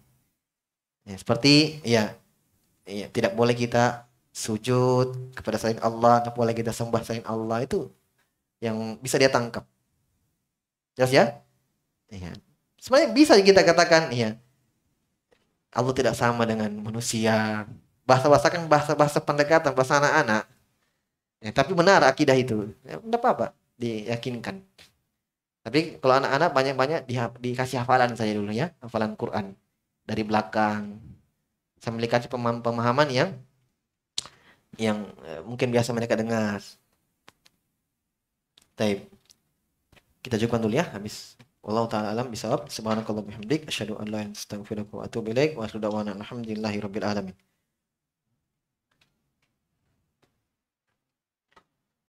[SPEAKER 1] Ya, seperti ya, ya tidak boleh kita sujud kepada selain Allah, tidak boleh kita sembah selain Allah itu yang bisa dia tangkap. Jelas ya? ya. Sebenarnya bisa kita katakan ya Allah tidak sama dengan manusia. Bahasa-bahasa kan bahasa-bahasa pendekatan, bahasa anak-anak. Ya, tapi benar akidah itu. Ya, apa-apa diyakinkan. Tapi kalau anak-anak banyak-banyak di, dikasih hafalan saja dulu ya, hafalan Quran dari belakang. Sambil dikasih pemahaman yang yang eh, mungkin biasa mereka dengar. Taib. Kita cukupkan dulu ya habis. Wallahu taala alam bisawab. Subhanakallahumma kalau asyhadu an la ilaha illa anta astaghfiruka wa atubu ilaik wa asyhadu
[SPEAKER 2] alamin.